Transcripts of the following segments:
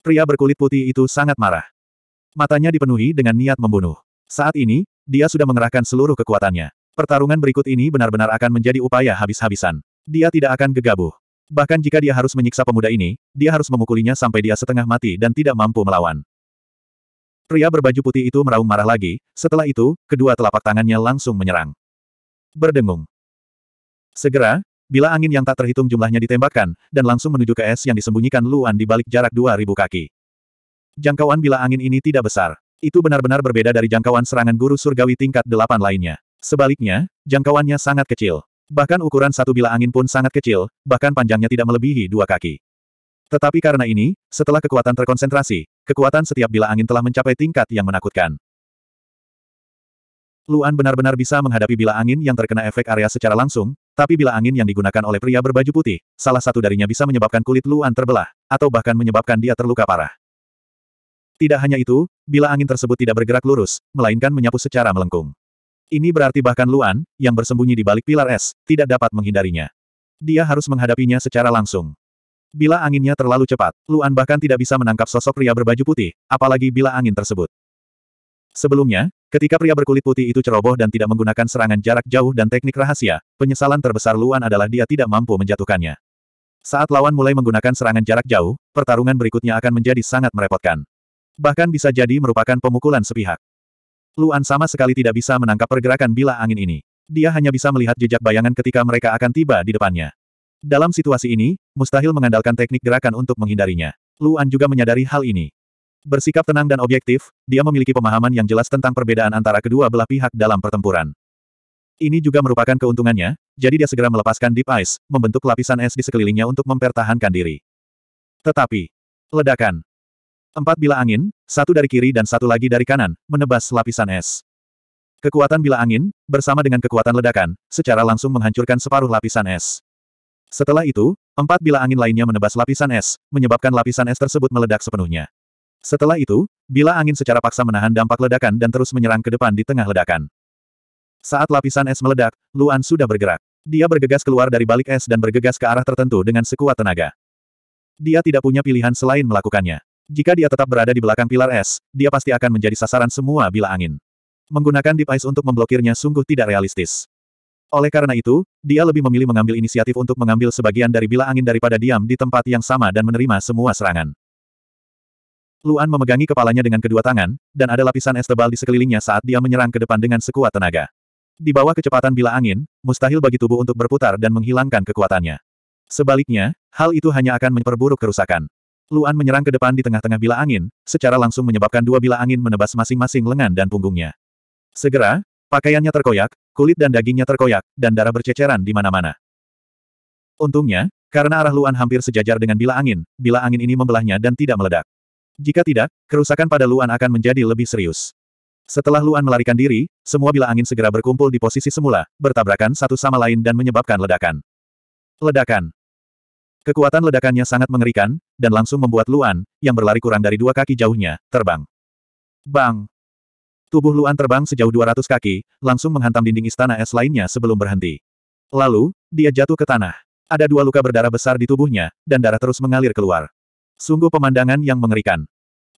pria berkulit putih itu sangat marah. Matanya dipenuhi dengan niat membunuh. Saat ini, dia sudah mengerahkan seluruh kekuatannya. Pertarungan berikut ini benar-benar akan menjadi upaya habis-habisan. Dia tidak akan gegabah. Bahkan jika dia harus menyiksa pemuda ini, dia harus memukulinya sampai dia setengah mati dan tidak mampu melawan. Pria berbaju putih itu meraung marah lagi, setelah itu, kedua telapak tangannya langsung menyerang. Berdengung. Segera, Bila angin yang tak terhitung jumlahnya ditembakkan, dan langsung menuju ke es yang disembunyikan Luan di balik jarak 2000 kaki. Jangkauan bila angin ini tidak besar. Itu benar-benar berbeda dari jangkauan serangan guru surgawi tingkat 8 lainnya. Sebaliknya, jangkauannya sangat kecil. Bahkan ukuran satu bila angin pun sangat kecil, bahkan panjangnya tidak melebihi dua kaki. Tetapi karena ini, setelah kekuatan terkonsentrasi, kekuatan setiap bila angin telah mencapai tingkat yang menakutkan. Luan benar-benar bisa menghadapi bila angin yang terkena efek area secara langsung, tapi bila angin yang digunakan oleh pria berbaju putih, salah satu darinya bisa menyebabkan kulit Luan terbelah, atau bahkan menyebabkan dia terluka parah. Tidak hanya itu, bila angin tersebut tidak bergerak lurus, melainkan menyapu secara melengkung. Ini berarti bahkan Luan, yang bersembunyi di balik pilar es, tidak dapat menghindarinya. Dia harus menghadapinya secara langsung. Bila anginnya terlalu cepat, Luan bahkan tidak bisa menangkap sosok pria berbaju putih, apalagi bila angin tersebut Sebelumnya, ketika pria berkulit putih itu ceroboh dan tidak menggunakan serangan jarak jauh dan teknik rahasia, penyesalan terbesar Luan adalah dia tidak mampu menjatuhkannya. Saat lawan mulai menggunakan serangan jarak jauh, pertarungan berikutnya akan menjadi sangat merepotkan. Bahkan bisa jadi merupakan pemukulan sepihak. Luan sama sekali tidak bisa menangkap pergerakan bila angin ini. Dia hanya bisa melihat jejak bayangan ketika mereka akan tiba di depannya. Dalam situasi ini, mustahil mengandalkan teknik gerakan untuk menghindarinya. Luan juga menyadari hal ini. Bersikap tenang dan objektif, dia memiliki pemahaman yang jelas tentang perbedaan antara kedua belah pihak dalam pertempuran. Ini juga merupakan keuntungannya, jadi dia segera melepaskan Deep Ice, membentuk lapisan es di sekelilingnya untuk mempertahankan diri. Tetapi, ledakan. Empat bila angin, satu dari kiri dan satu lagi dari kanan, menebas lapisan es. Kekuatan bila angin, bersama dengan kekuatan ledakan, secara langsung menghancurkan separuh lapisan es. Setelah itu, empat bila angin lainnya menebas lapisan es, menyebabkan lapisan es tersebut meledak sepenuhnya. Setelah itu, bila angin secara paksa menahan dampak ledakan dan terus menyerang ke depan di tengah ledakan. Saat lapisan es meledak, Luan sudah bergerak. Dia bergegas keluar dari balik es dan bergegas ke arah tertentu dengan sekuat tenaga. Dia tidak punya pilihan selain melakukannya. Jika dia tetap berada di belakang pilar es, dia pasti akan menjadi sasaran semua bila angin. Menggunakan Deep Ice untuk memblokirnya sungguh tidak realistis. Oleh karena itu, dia lebih memilih mengambil inisiatif untuk mengambil sebagian dari bila angin daripada diam di tempat yang sama dan menerima semua serangan. Luan memegangi kepalanya dengan kedua tangan, dan ada lapisan es tebal di sekelilingnya saat dia menyerang ke depan dengan sekuat tenaga. Di bawah kecepatan bila angin, mustahil bagi tubuh untuk berputar dan menghilangkan kekuatannya. Sebaliknya, hal itu hanya akan memperburuk kerusakan. Luan menyerang ke depan di tengah-tengah bila angin, secara langsung menyebabkan dua bila angin menebas masing-masing lengan dan punggungnya. Segera, pakaiannya terkoyak, kulit dan dagingnya terkoyak, dan darah berceceran di mana-mana. Untungnya, karena arah Luan hampir sejajar dengan bila angin, bila angin ini membelahnya dan tidak meledak. Jika tidak, kerusakan pada Luan akan menjadi lebih serius. Setelah Luan melarikan diri, semua bila angin segera berkumpul di posisi semula, bertabrakan satu sama lain dan menyebabkan ledakan. Ledakan. Kekuatan ledakannya sangat mengerikan, dan langsung membuat Luan, yang berlari kurang dari dua kaki jauhnya, terbang. Bang! Tubuh Luan terbang sejauh 200 kaki, langsung menghantam dinding istana es lainnya sebelum berhenti. Lalu, dia jatuh ke tanah. Ada dua luka berdarah besar di tubuhnya, dan darah terus mengalir keluar. Sungguh pemandangan yang mengerikan.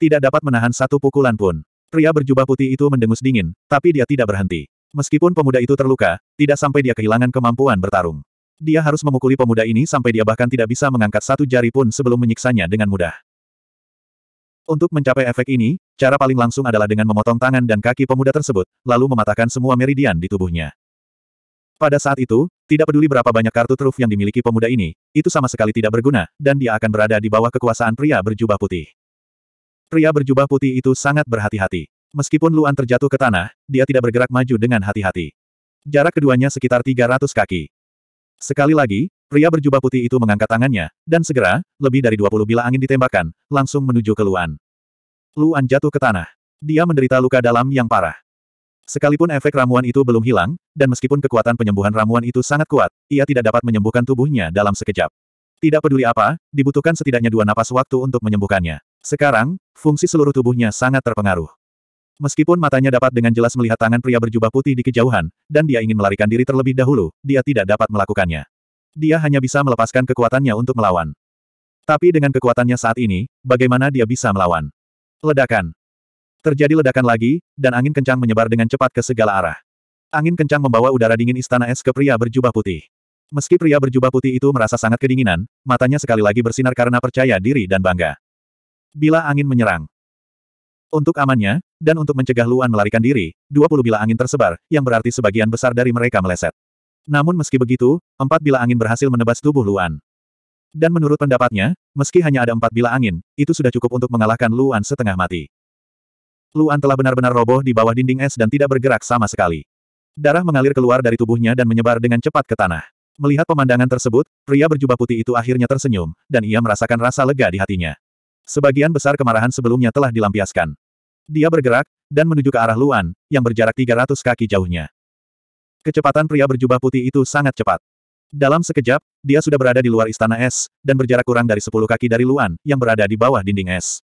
Tidak dapat menahan satu pukulan pun. Pria berjubah putih itu mendengus dingin, tapi dia tidak berhenti. Meskipun pemuda itu terluka, tidak sampai dia kehilangan kemampuan bertarung. Dia harus memukuli pemuda ini sampai dia bahkan tidak bisa mengangkat satu jari pun sebelum menyiksanya dengan mudah. Untuk mencapai efek ini, cara paling langsung adalah dengan memotong tangan dan kaki pemuda tersebut, lalu mematahkan semua meridian di tubuhnya. Pada saat itu, tidak peduli berapa banyak kartu truf yang dimiliki pemuda ini, itu sama sekali tidak berguna, dan dia akan berada di bawah kekuasaan pria berjubah putih. Pria berjubah putih itu sangat berhati-hati. Meskipun Luan terjatuh ke tanah, dia tidak bergerak maju dengan hati-hati. Jarak keduanya sekitar 300 kaki. Sekali lagi, pria berjubah putih itu mengangkat tangannya, dan segera, lebih dari 20 bila angin ditembakkan, langsung menuju ke Luan. Luan jatuh ke tanah. Dia menderita luka dalam yang parah. Sekalipun efek ramuan itu belum hilang, dan meskipun kekuatan penyembuhan ramuan itu sangat kuat, ia tidak dapat menyembuhkan tubuhnya dalam sekejap. Tidak peduli apa, dibutuhkan setidaknya dua napas waktu untuk menyembuhkannya. Sekarang, fungsi seluruh tubuhnya sangat terpengaruh. Meskipun matanya dapat dengan jelas melihat tangan pria berjubah putih di kejauhan, dan dia ingin melarikan diri terlebih dahulu, dia tidak dapat melakukannya. Dia hanya bisa melepaskan kekuatannya untuk melawan. Tapi dengan kekuatannya saat ini, bagaimana dia bisa melawan? Ledakan. Terjadi ledakan lagi, dan angin kencang menyebar dengan cepat ke segala arah. Angin kencang membawa udara dingin istana es ke pria berjubah putih. Meski pria berjubah putih itu merasa sangat kedinginan, matanya sekali lagi bersinar karena percaya diri dan bangga. Bila angin menyerang. Untuk amannya, dan untuk mencegah Luan melarikan diri, 20 bila angin tersebar, yang berarti sebagian besar dari mereka meleset. Namun meski begitu, empat bila angin berhasil menebas tubuh Luan. Dan menurut pendapatnya, meski hanya ada empat bila angin, itu sudah cukup untuk mengalahkan Luan setengah mati. Luan telah benar-benar roboh di bawah dinding es dan tidak bergerak sama sekali. Darah mengalir keluar dari tubuhnya dan menyebar dengan cepat ke tanah. Melihat pemandangan tersebut, pria berjubah putih itu akhirnya tersenyum, dan ia merasakan rasa lega di hatinya. Sebagian besar kemarahan sebelumnya telah dilampiaskan. Dia bergerak, dan menuju ke arah Luan, yang berjarak 300 kaki jauhnya. Kecepatan pria berjubah putih itu sangat cepat. Dalam sekejap, dia sudah berada di luar istana es, dan berjarak kurang dari 10 kaki dari Luan, yang berada di bawah dinding es.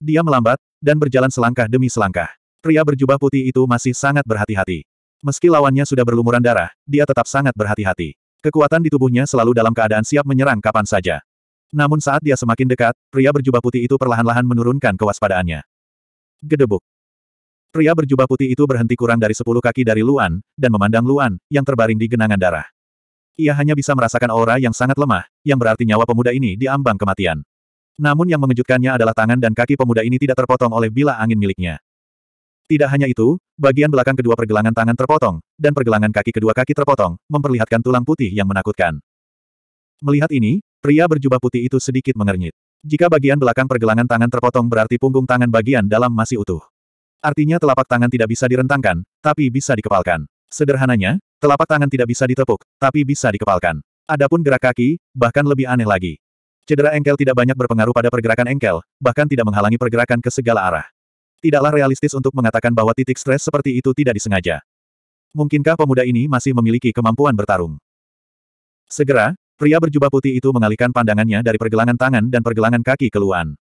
Dia melambat, dan berjalan selangkah demi selangkah. Pria berjubah putih itu masih sangat berhati-hati. Meski lawannya sudah berlumuran darah, dia tetap sangat berhati-hati. Kekuatan di tubuhnya selalu dalam keadaan siap menyerang kapan saja. Namun saat dia semakin dekat, pria berjubah putih itu perlahan-lahan menurunkan kewaspadaannya. Gedebuk. Pria berjubah putih itu berhenti kurang dari sepuluh kaki dari Luan, dan memandang Luan, yang terbaring di genangan darah. Ia hanya bisa merasakan aura yang sangat lemah, yang berarti nyawa pemuda ini diambang kematian. Namun yang mengejutkannya adalah tangan dan kaki pemuda ini tidak terpotong oleh bila angin miliknya. Tidak hanya itu, bagian belakang kedua pergelangan tangan terpotong, dan pergelangan kaki kedua kaki terpotong, memperlihatkan tulang putih yang menakutkan. Melihat ini, pria berjubah putih itu sedikit mengernyit. Jika bagian belakang pergelangan tangan terpotong berarti punggung tangan bagian dalam masih utuh. Artinya telapak tangan tidak bisa direntangkan, tapi bisa dikepalkan. Sederhananya, telapak tangan tidak bisa ditepuk, tapi bisa dikepalkan. Adapun gerak kaki, bahkan lebih aneh lagi. Cedera engkel tidak banyak berpengaruh pada pergerakan engkel, bahkan tidak menghalangi pergerakan ke segala arah. Tidaklah realistis untuk mengatakan bahwa titik stres seperti itu tidak disengaja. Mungkinkah pemuda ini masih memiliki kemampuan bertarung? Segera, pria berjubah putih itu mengalihkan pandangannya dari pergelangan tangan dan pergelangan kaki keluhan.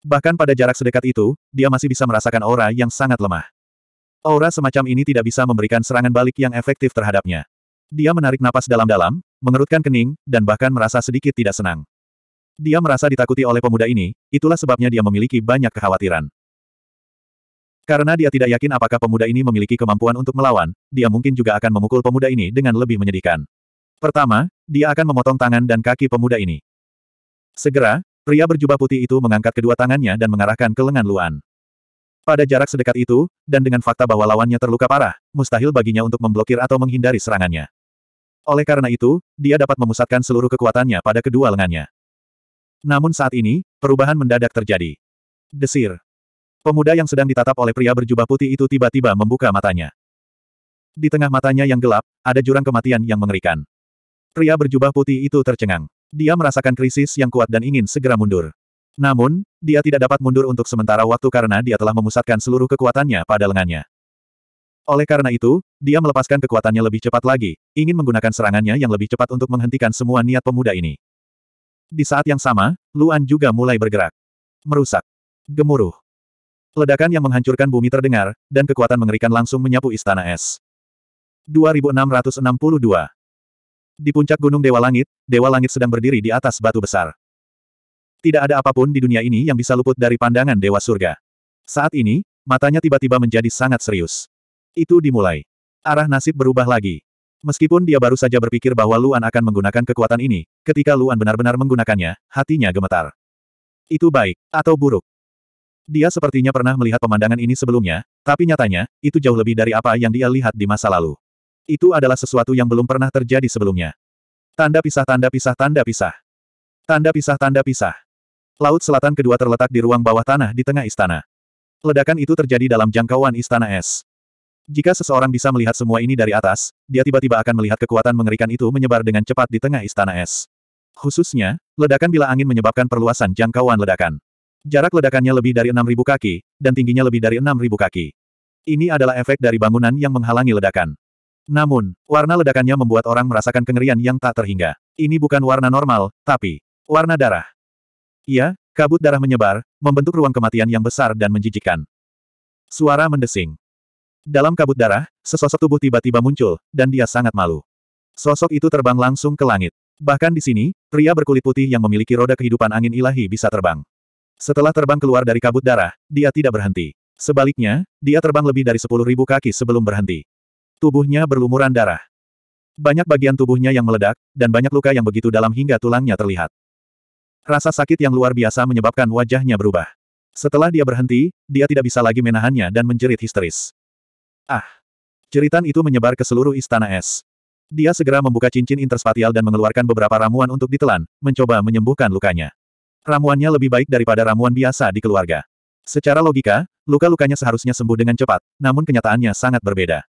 Bahkan pada jarak sedekat itu, dia masih bisa merasakan aura yang sangat lemah. Aura semacam ini tidak bisa memberikan serangan balik yang efektif terhadapnya. Dia menarik napas dalam-dalam, mengerutkan kening, dan bahkan merasa sedikit tidak senang. Dia merasa ditakuti oleh pemuda ini, itulah sebabnya dia memiliki banyak kekhawatiran. Karena dia tidak yakin apakah pemuda ini memiliki kemampuan untuk melawan, dia mungkin juga akan memukul pemuda ini dengan lebih menyedihkan. Pertama, dia akan memotong tangan dan kaki pemuda ini. Segera, pria berjubah putih itu mengangkat kedua tangannya dan mengarahkan ke lengan Luan. Pada jarak sedekat itu, dan dengan fakta bahwa lawannya terluka parah, mustahil baginya untuk memblokir atau menghindari serangannya. Oleh karena itu, dia dapat memusatkan seluruh kekuatannya pada kedua lengannya. Namun saat ini, perubahan mendadak terjadi. Desir. Pemuda yang sedang ditatap oleh pria berjubah putih itu tiba-tiba membuka matanya. Di tengah matanya yang gelap, ada jurang kematian yang mengerikan. Pria berjubah putih itu tercengang. Dia merasakan krisis yang kuat dan ingin segera mundur. Namun, dia tidak dapat mundur untuk sementara waktu karena dia telah memusatkan seluruh kekuatannya pada lengannya. Oleh karena itu, dia melepaskan kekuatannya lebih cepat lagi, ingin menggunakan serangannya yang lebih cepat untuk menghentikan semua niat pemuda ini. Di saat yang sama, Luan juga mulai bergerak. Merusak. Gemuruh. Ledakan yang menghancurkan bumi terdengar, dan kekuatan mengerikan langsung menyapu istana es. 2662 Di puncak Gunung Dewa Langit, Dewa Langit sedang berdiri di atas batu besar. Tidak ada apapun di dunia ini yang bisa luput dari pandangan Dewa Surga. Saat ini, matanya tiba-tiba menjadi sangat serius. Itu dimulai. Arah nasib berubah lagi. Meskipun dia baru saja berpikir bahwa Luan akan menggunakan kekuatan ini, ketika Luan benar-benar menggunakannya, hatinya gemetar. Itu baik, atau buruk. Dia sepertinya pernah melihat pemandangan ini sebelumnya, tapi nyatanya, itu jauh lebih dari apa yang dia lihat di masa lalu. Itu adalah sesuatu yang belum pernah terjadi sebelumnya. Tanda pisah tanda pisah tanda pisah. Tanda pisah tanda pisah. Laut selatan kedua terletak di ruang bawah tanah di tengah istana. Ledakan itu terjadi dalam jangkauan istana es. Jika seseorang bisa melihat semua ini dari atas, dia tiba-tiba akan melihat kekuatan mengerikan itu menyebar dengan cepat di tengah istana es. Khususnya, ledakan bila angin menyebabkan perluasan jangkauan ledakan. Jarak ledakannya lebih dari 6.000 kaki, dan tingginya lebih dari 6.000 kaki. Ini adalah efek dari bangunan yang menghalangi ledakan. Namun, warna ledakannya membuat orang merasakan kengerian yang tak terhingga. Ini bukan warna normal, tapi warna darah. Iya, kabut darah menyebar, membentuk ruang kematian yang besar dan menjijikkan. Suara mendesing. Dalam kabut darah, sesosok tubuh tiba-tiba muncul, dan dia sangat malu. Sosok itu terbang langsung ke langit. Bahkan di sini, pria berkulit putih yang memiliki roda kehidupan angin ilahi bisa terbang. Setelah terbang keluar dari kabut darah, dia tidak berhenti. Sebaliknya, dia terbang lebih dari 10.000 kaki sebelum berhenti. Tubuhnya berlumuran darah. Banyak bagian tubuhnya yang meledak, dan banyak luka yang begitu dalam hingga tulangnya terlihat. Rasa sakit yang luar biasa menyebabkan wajahnya berubah. Setelah dia berhenti, dia tidak bisa lagi menahannya dan menjerit histeris. Ah! Jeritan itu menyebar ke seluruh istana es. Dia segera membuka cincin interspatial dan mengeluarkan beberapa ramuan untuk ditelan, mencoba menyembuhkan lukanya. Ramuannya lebih baik daripada ramuan biasa di keluarga. Secara logika, luka-lukanya seharusnya sembuh dengan cepat, namun kenyataannya sangat berbeda.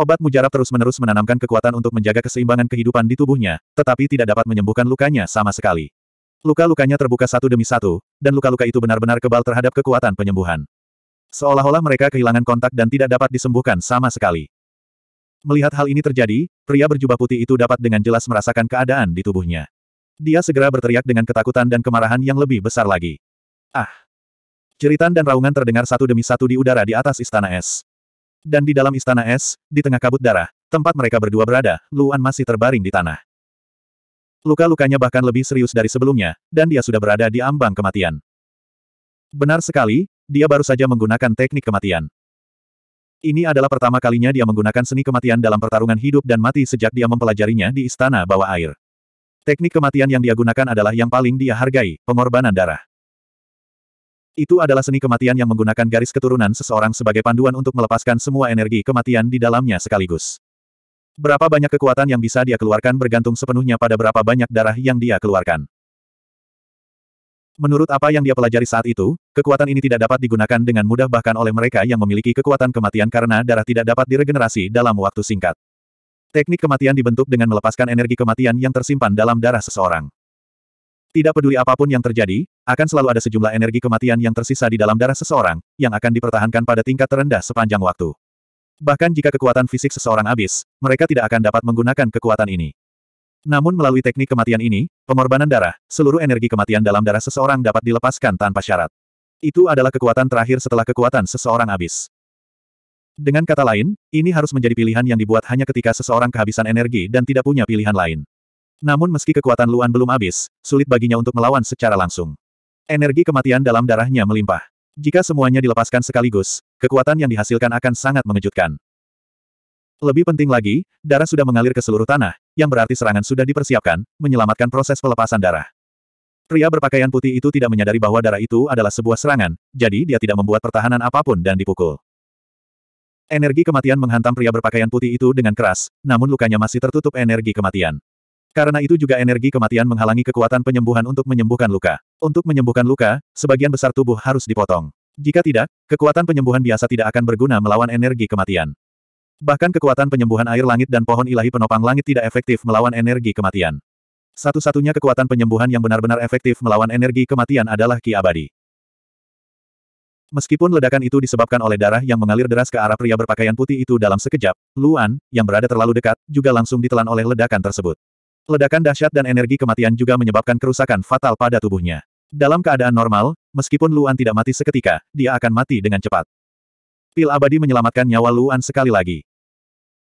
Obat mujarab terus-menerus menanamkan kekuatan untuk menjaga keseimbangan kehidupan di tubuhnya, tetapi tidak dapat menyembuhkan lukanya sama sekali. Luka-lukanya terbuka satu demi satu, dan luka-luka itu benar-benar kebal terhadap kekuatan penyembuhan. Seolah-olah mereka kehilangan kontak dan tidak dapat disembuhkan sama sekali. Melihat hal ini terjadi, pria berjubah putih itu dapat dengan jelas merasakan keadaan di tubuhnya. Dia segera berteriak dengan ketakutan dan kemarahan yang lebih besar lagi. Ah! Jeritan dan raungan terdengar satu demi satu di udara di atas istana es. Dan di dalam istana es, di tengah kabut darah, tempat mereka berdua berada, Luan masih terbaring di tanah. Luka-lukanya bahkan lebih serius dari sebelumnya, dan dia sudah berada di ambang kematian. Benar sekali, dia baru saja menggunakan teknik kematian. Ini adalah pertama kalinya dia menggunakan seni kematian dalam pertarungan hidup dan mati sejak dia mempelajarinya di istana bawah air. Teknik kematian yang dia gunakan adalah yang paling dia hargai, pengorbanan darah. Itu adalah seni kematian yang menggunakan garis keturunan seseorang sebagai panduan untuk melepaskan semua energi kematian di dalamnya sekaligus. Berapa banyak kekuatan yang bisa dia keluarkan bergantung sepenuhnya pada berapa banyak darah yang dia keluarkan. Menurut apa yang dia pelajari saat itu, kekuatan ini tidak dapat digunakan dengan mudah bahkan oleh mereka yang memiliki kekuatan kematian karena darah tidak dapat diregenerasi dalam waktu singkat. Teknik kematian dibentuk dengan melepaskan energi kematian yang tersimpan dalam darah seseorang. Tidak peduli apapun yang terjadi, akan selalu ada sejumlah energi kematian yang tersisa di dalam darah seseorang, yang akan dipertahankan pada tingkat terendah sepanjang waktu. Bahkan jika kekuatan fisik seseorang habis, mereka tidak akan dapat menggunakan kekuatan ini. Namun melalui teknik kematian ini, pengorbanan darah, seluruh energi kematian dalam darah seseorang dapat dilepaskan tanpa syarat. Itu adalah kekuatan terakhir setelah kekuatan seseorang habis. Dengan kata lain, ini harus menjadi pilihan yang dibuat hanya ketika seseorang kehabisan energi dan tidak punya pilihan lain. Namun meski kekuatan Luan belum habis, sulit baginya untuk melawan secara langsung. Energi kematian dalam darahnya melimpah. Jika semuanya dilepaskan sekaligus, kekuatan yang dihasilkan akan sangat mengejutkan. Lebih penting lagi, darah sudah mengalir ke seluruh tanah, yang berarti serangan sudah dipersiapkan, menyelamatkan proses pelepasan darah. Pria berpakaian putih itu tidak menyadari bahwa darah itu adalah sebuah serangan, jadi dia tidak membuat pertahanan apapun dan dipukul. Energi kematian menghantam pria berpakaian putih itu dengan keras, namun lukanya masih tertutup energi kematian. Karena itu juga energi kematian menghalangi kekuatan penyembuhan untuk menyembuhkan luka. Untuk menyembuhkan luka, sebagian besar tubuh harus dipotong. Jika tidak, kekuatan penyembuhan biasa tidak akan berguna melawan energi kematian. Bahkan kekuatan penyembuhan air langit dan pohon ilahi penopang langit tidak efektif melawan energi kematian. Satu-satunya kekuatan penyembuhan yang benar-benar efektif melawan energi kematian adalah Ki Abadi. Meskipun ledakan itu disebabkan oleh darah yang mengalir deras ke arah pria berpakaian putih itu dalam sekejap, Luan, yang berada terlalu dekat, juga langsung ditelan oleh ledakan tersebut. Ledakan dahsyat dan energi kematian juga menyebabkan kerusakan fatal pada tubuhnya. Dalam keadaan normal, meskipun Luan tidak mati seketika, dia akan mati dengan cepat. Pil abadi menyelamatkan nyawa Luan sekali lagi.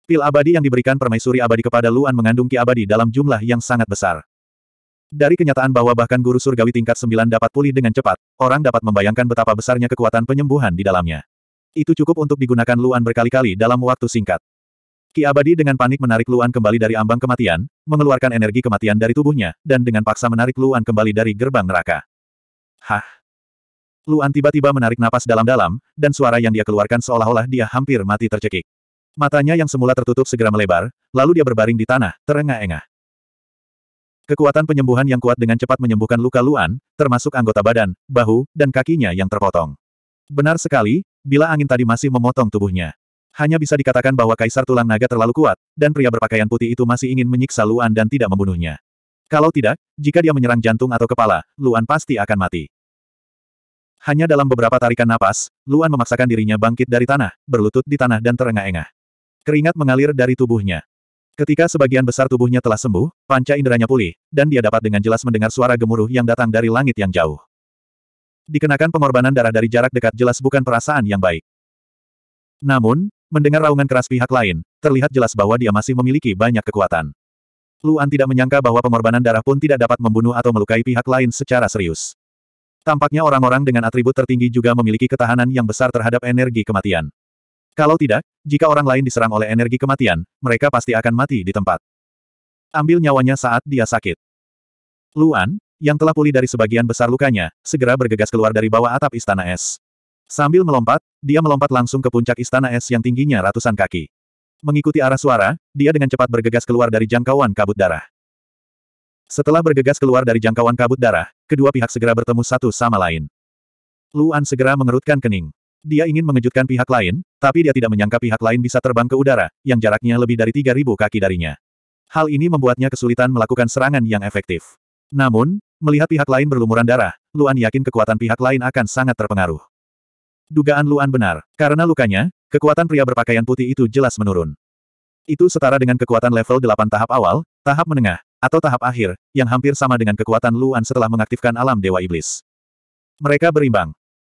Pil abadi yang diberikan permaisuri abadi kepada Luan mengandung ki abadi dalam jumlah yang sangat besar. Dari kenyataan bahwa bahkan guru surgawi tingkat 9 dapat pulih dengan cepat, orang dapat membayangkan betapa besarnya kekuatan penyembuhan di dalamnya. Itu cukup untuk digunakan Luan berkali-kali dalam waktu singkat. Ki abadi dengan panik menarik Luan kembali dari ambang kematian, mengeluarkan energi kematian dari tubuhnya, dan dengan paksa menarik Luan kembali dari gerbang neraka. Hah? Luan tiba-tiba menarik napas dalam-dalam, dan suara yang dia keluarkan seolah-olah dia hampir mati tercekik. Matanya yang semula tertutup segera melebar, lalu dia berbaring di tanah, terengah-engah. Kekuatan penyembuhan yang kuat dengan cepat menyembuhkan luka Luan, termasuk anggota badan, bahu, dan kakinya yang terpotong. Benar sekali, bila angin tadi masih memotong tubuhnya. Hanya bisa dikatakan bahwa Kaisar Tulang Naga terlalu kuat, dan pria berpakaian putih itu masih ingin menyiksa Luan dan tidak membunuhnya. Kalau tidak, jika dia menyerang jantung atau kepala, Luan pasti akan mati. Hanya dalam beberapa tarikan napas, Luan memaksakan dirinya bangkit dari tanah, berlutut di tanah dan terengah-engah. Keringat mengalir dari tubuhnya. Ketika sebagian besar tubuhnya telah sembuh, panca inderanya pulih, dan dia dapat dengan jelas mendengar suara gemuruh yang datang dari langit yang jauh. Dikenakan pengorbanan darah dari jarak dekat jelas bukan perasaan yang baik. Namun, mendengar raungan keras pihak lain, terlihat jelas bahwa dia masih memiliki banyak kekuatan. Luan tidak menyangka bahwa pengorbanan darah pun tidak dapat membunuh atau melukai pihak lain secara serius. Tampaknya orang-orang dengan atribut tertinggi juga memiliki ketahanan yang besar terhadap energi kematian. Kalau tidak, jika orang lain diserang oleh energi kematian, mereka pasti akan mati di tempat. Ambil nyawanya saat dia sakit. Luan, yang telah pulih dari sebagian besar lukanya, segera bergegas keluar dari bawah atap istana es. Sambil melompat, dia melompat langsung ke puncak istana es yang tingginya ratusan kaki. Mengikuti arah suara, dia dengan cepat bergegas keluar dari jangkauan kabut darah. Setelah bergegas keluar dari jangkauan kabut darah, kedua pihak segera bertemu satu sama lain. Luan segera mengerutkan kening. Dia ingin mengejutkan pihak lain, tapi dia tidak menyangka pihak lain bisa terbang ke udara, yang jaraknya lebih dari 3.000 kaki darinya. Hal ini membuatnya kesulitan melakukan serangan yang efektif. Namun, melihat pihak lain berlumuran darah, Luan yakin kekuatan pihak lain akan sangat terpengaruh. Dugaan Luan benar, karena lukanya, kekuatan pria berpakaian putih itu jelas menurun. Itu setara dengan kekuatan level 8 tahap awal, tahap menengah, atau tahap akhir, yang hampir sama dengan kekuatan Luan setelah mengaktifkan alam Dewa Iblis. Mereka berimbang.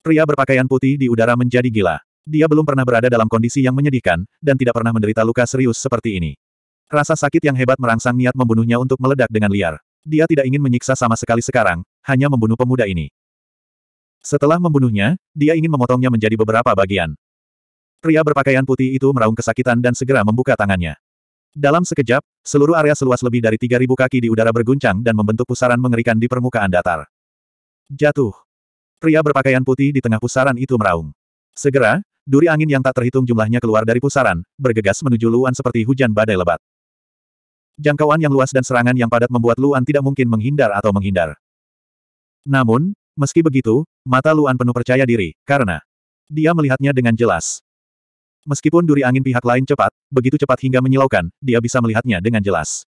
Pria berpakaian putih di udara menjadi gila. Dia belum pernah berada dalam kondisi yang menyedihkan, dan tidak pernah menderita luka serius seperti ini. Rasa sakit yang hebat merangsang niat membunuhnya untuk meledak dengan liar. Dia tidak ingin menyiksa sama sekali sekarang, hanya membunuh pemuda ini. Setelah membunuhnya, dia ingin memotongnya menjadi beberapa bagian. Pria berpakaian putih itu meraung kesakitan dan segera membuka tangannya. Dalam sekejap, seluruh area seluas lebih dari 3.000 kaki di udara berguncang dan membentuk pusaran mengerikan di permukaan datar. Jatuh. Pria berpakaian putih di tengah pusaran itu meraung. Segera, duri angin yang tak terhitung jumlahnya keluar dari pusaran, bergegas menuju Luan seperti hujan badai lebat. Jangkauan yang luas dan serangan yang padat membuat Luan tidak mungkin menghindar atau menghindar. Namun, meski begitu, mata Luan penuh percaya diri, karena dia melihatnya dengan jelas. Meskipun duri angin pihak lain cepat, begitu cepat hingga menyilaukan, dia bisa melihatnya dengan jelas.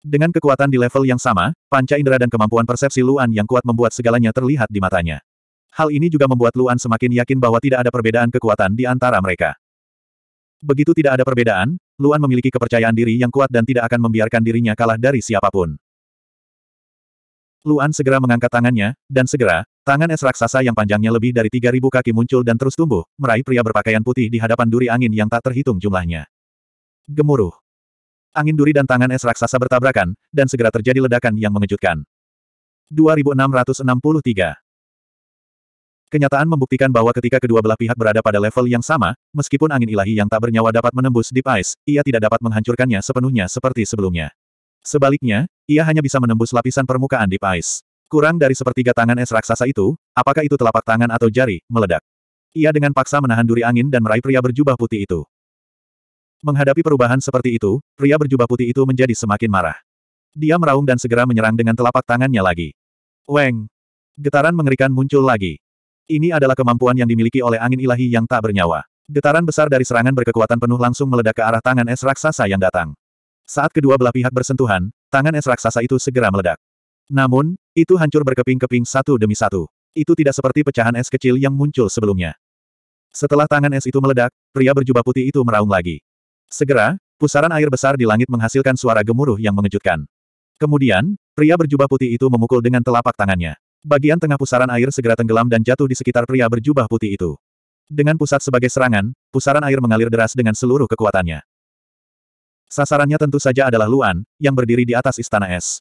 Dengan kekuatan di level yang sama, panca indera dan kemampuan persepsi Luan yang kuat membuat segalanya terlihat di matanya. Hal ini juga membuat Luan semakin yakin bahwa tidak ada perbedaan kekuatan di antara mereka. Begitu tidak ada perbedaan, Luan memiliki kepercayaan diri yang kuat dan tidak akan membiarkan dirinya kalah dari siapapun. Luan segera mengangkat tangannya, dan segera, tangan es raksasa yang panjangnya lebih dari 3.000 kaki muncul dan terus tumbuh, meraih pria berpakaian putih di hadapan duri angin yang tak terhitung jumlahnya. Gemuruh. Angin duri dan tangan es raksasa bertabrakan, dan segera terjadi ledakan yang mengejutkan. 2663 Kenyataan membuktikan bahwa ketika kedua belah pihak berada pada level yang sama, meskipun angin ilahi yang tak bernyawa dapat menembus Deep Ice, ia tidak dapat menghancurkannya sepenuhnya seperti sebelumnya. Sebaliknya, ia hanya bisa menembus lapisan permukaan Deep Ice. Kurang dari sepertiga tangan es raksasa itu, apakah itu telapak tangan atau jari, meledak. Ia dengan paksa menahan duri angin dan meraih pria berjubah putih itu. Menghadapi perubahan seperti itu, pria berjubah putih itu menjadi semakin marah. Dia meraung dan segera menyerang dengan telapak tangannya lagi. Weng! Getaran mengerikan muncul lagi. Ini adalah kemampuan yang dimiliki oleh angin ilahi yang tak bernyawa. Getaran besar dari serangan berkekuatan penuh langsung meledak ke arah tangan es raksasa yang datang. Saat kedua belah pihak bersentuhan, tangan es raksasa itu segera meledak. Namun, itu hancur berkeping-keping satu demi satu. Itu tidak seperti pecahan es kecil yang muncul sebelumnya. Setelah tangan es itu meledak, pria berjubah putih itu meraung lagi. Segera, pusaran air besar di langit menghasilkan suara gemuruh yang mengejutkan. Kemudian, pria berjubah putih itu memukul dengan telapak tangannya. Bagian tengah pusaran air segera tenggelam dan jatuh di sekitar pria berjubah putih itu. Dengan pusat sebagai serangan, pusaran air mengalir deras dengan seluruh kekuatannya. Sasarannya tentu saja adalah Luan, yang berdiri di atas istana es.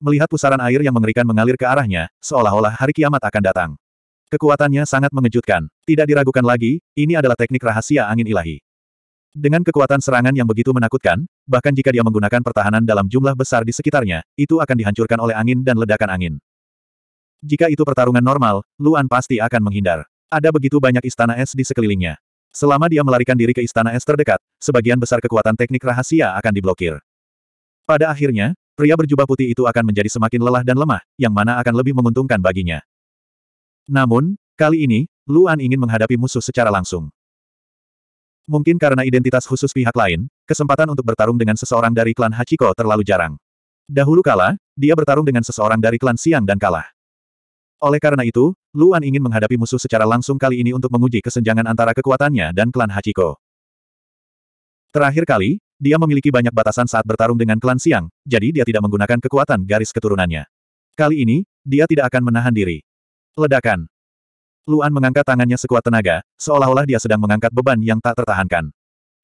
Melihat pusaran air yang mengerikan mengalir ke arahnya, seolah-olah hari kiamat akan datang. Kekuatannya sangat mengejutkan. Tidak diragukan lagi, ini adalah teknik rahasia angin ilahi. Dengan kekuatan serangan yang begitu menakutkan, bahkan jika dia menggunakan pertahanan dalam jumlah besar di sekitarnya, itu akan dihancurkan oleh angin dan ledakan angin. Jika itu pertarungan normal, Luan pasti akan menghindar. Ada begitu banyak istana es di sekelilingnya. Selama dia melarikan diri ke istana es terdekat, sebagian besar kekuatan teknik rahasia akan diblokir. Pada akhirnya, pria berjubah putih itu akan menjadi semakin lelah dan lemah, yang mana akan lebih menguntungkan baginya. Namun, kali ini, Luan ingin menghadapi musuh secara langsung. Mungkin karena identitas khusus pihak lain, kesempatan untuk bertarung dengan seseorang dari klan Hachiko terlalu jarang. Dahulu kala, dia bertarung dengan seseorang dari klan Siang dan kalah. Oleh karena itu, Luan ingin menghadapi musuh secara langsung kali ini untuk menguji kesenjangan antara kekuatannya dan klan Hachiko. Terakhir kali, dia memiliki banyak batasan saat bertarung dengan klan Siang, jadi dia tidak menggunakan kekuatan garis keturunannya. Kali ini, dia tidak akan menahan diri. Ledakan. Luan mengangkat tangannya sekuat tenaga, seolah-olah dia sedang mengangkat beban yang tak tertahankan.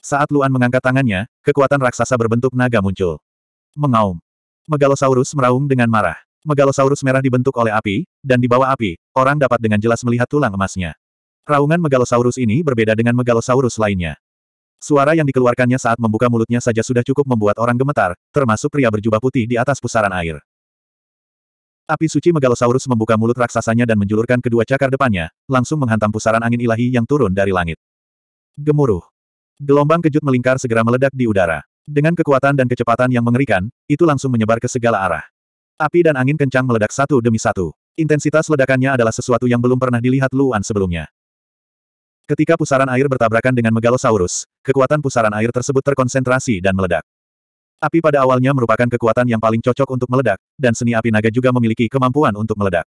Saat Luan mengangkat tangannya, kekuatan raksasa berbentuk naga muncul. Mengaum. Megalosaurus meraung dengan marah. Megalosaurus merah dibentuk oleh api, dan di bawah api, orang dapat dengan jelas melihat tulang emasnya. Raungan Megalosaurus ini berbeda dengan Megalosaurus lainnya. Suara yang dikeluarkannya saat membuka mulutnya saja sudah cukup membuat orang gemetar, termasuk pria berjubah putih di atas pusaran air. Api suci Megalosaurus membuka mulut raksasanya dan menjulurkan kedua cakar depannya, langsung menghantam pusaran angin ilahi yang turun dari langit. Gemuruh. Gelombang kejut melingkar segera meledak di udara. Dengan kekuatan dan kecepatan yang mengerikan, itu langsung menyebar ke segala arah. Api dan angin kencang meledak satu demi satu. Intensitas ledakannya adalah sesuatu yang belum pernah dilihat Luan sebelumnya. Ketika pusaran air bertabrakan dengan Megalosaurus, kekuatan pusaran air tersebut terkonsentrasi dan meledak. Api pada awalnya merupakan kekuatan yang paling cocok untuk meledak, dan seni api naga juga memiliki kemampuan untuk meledak.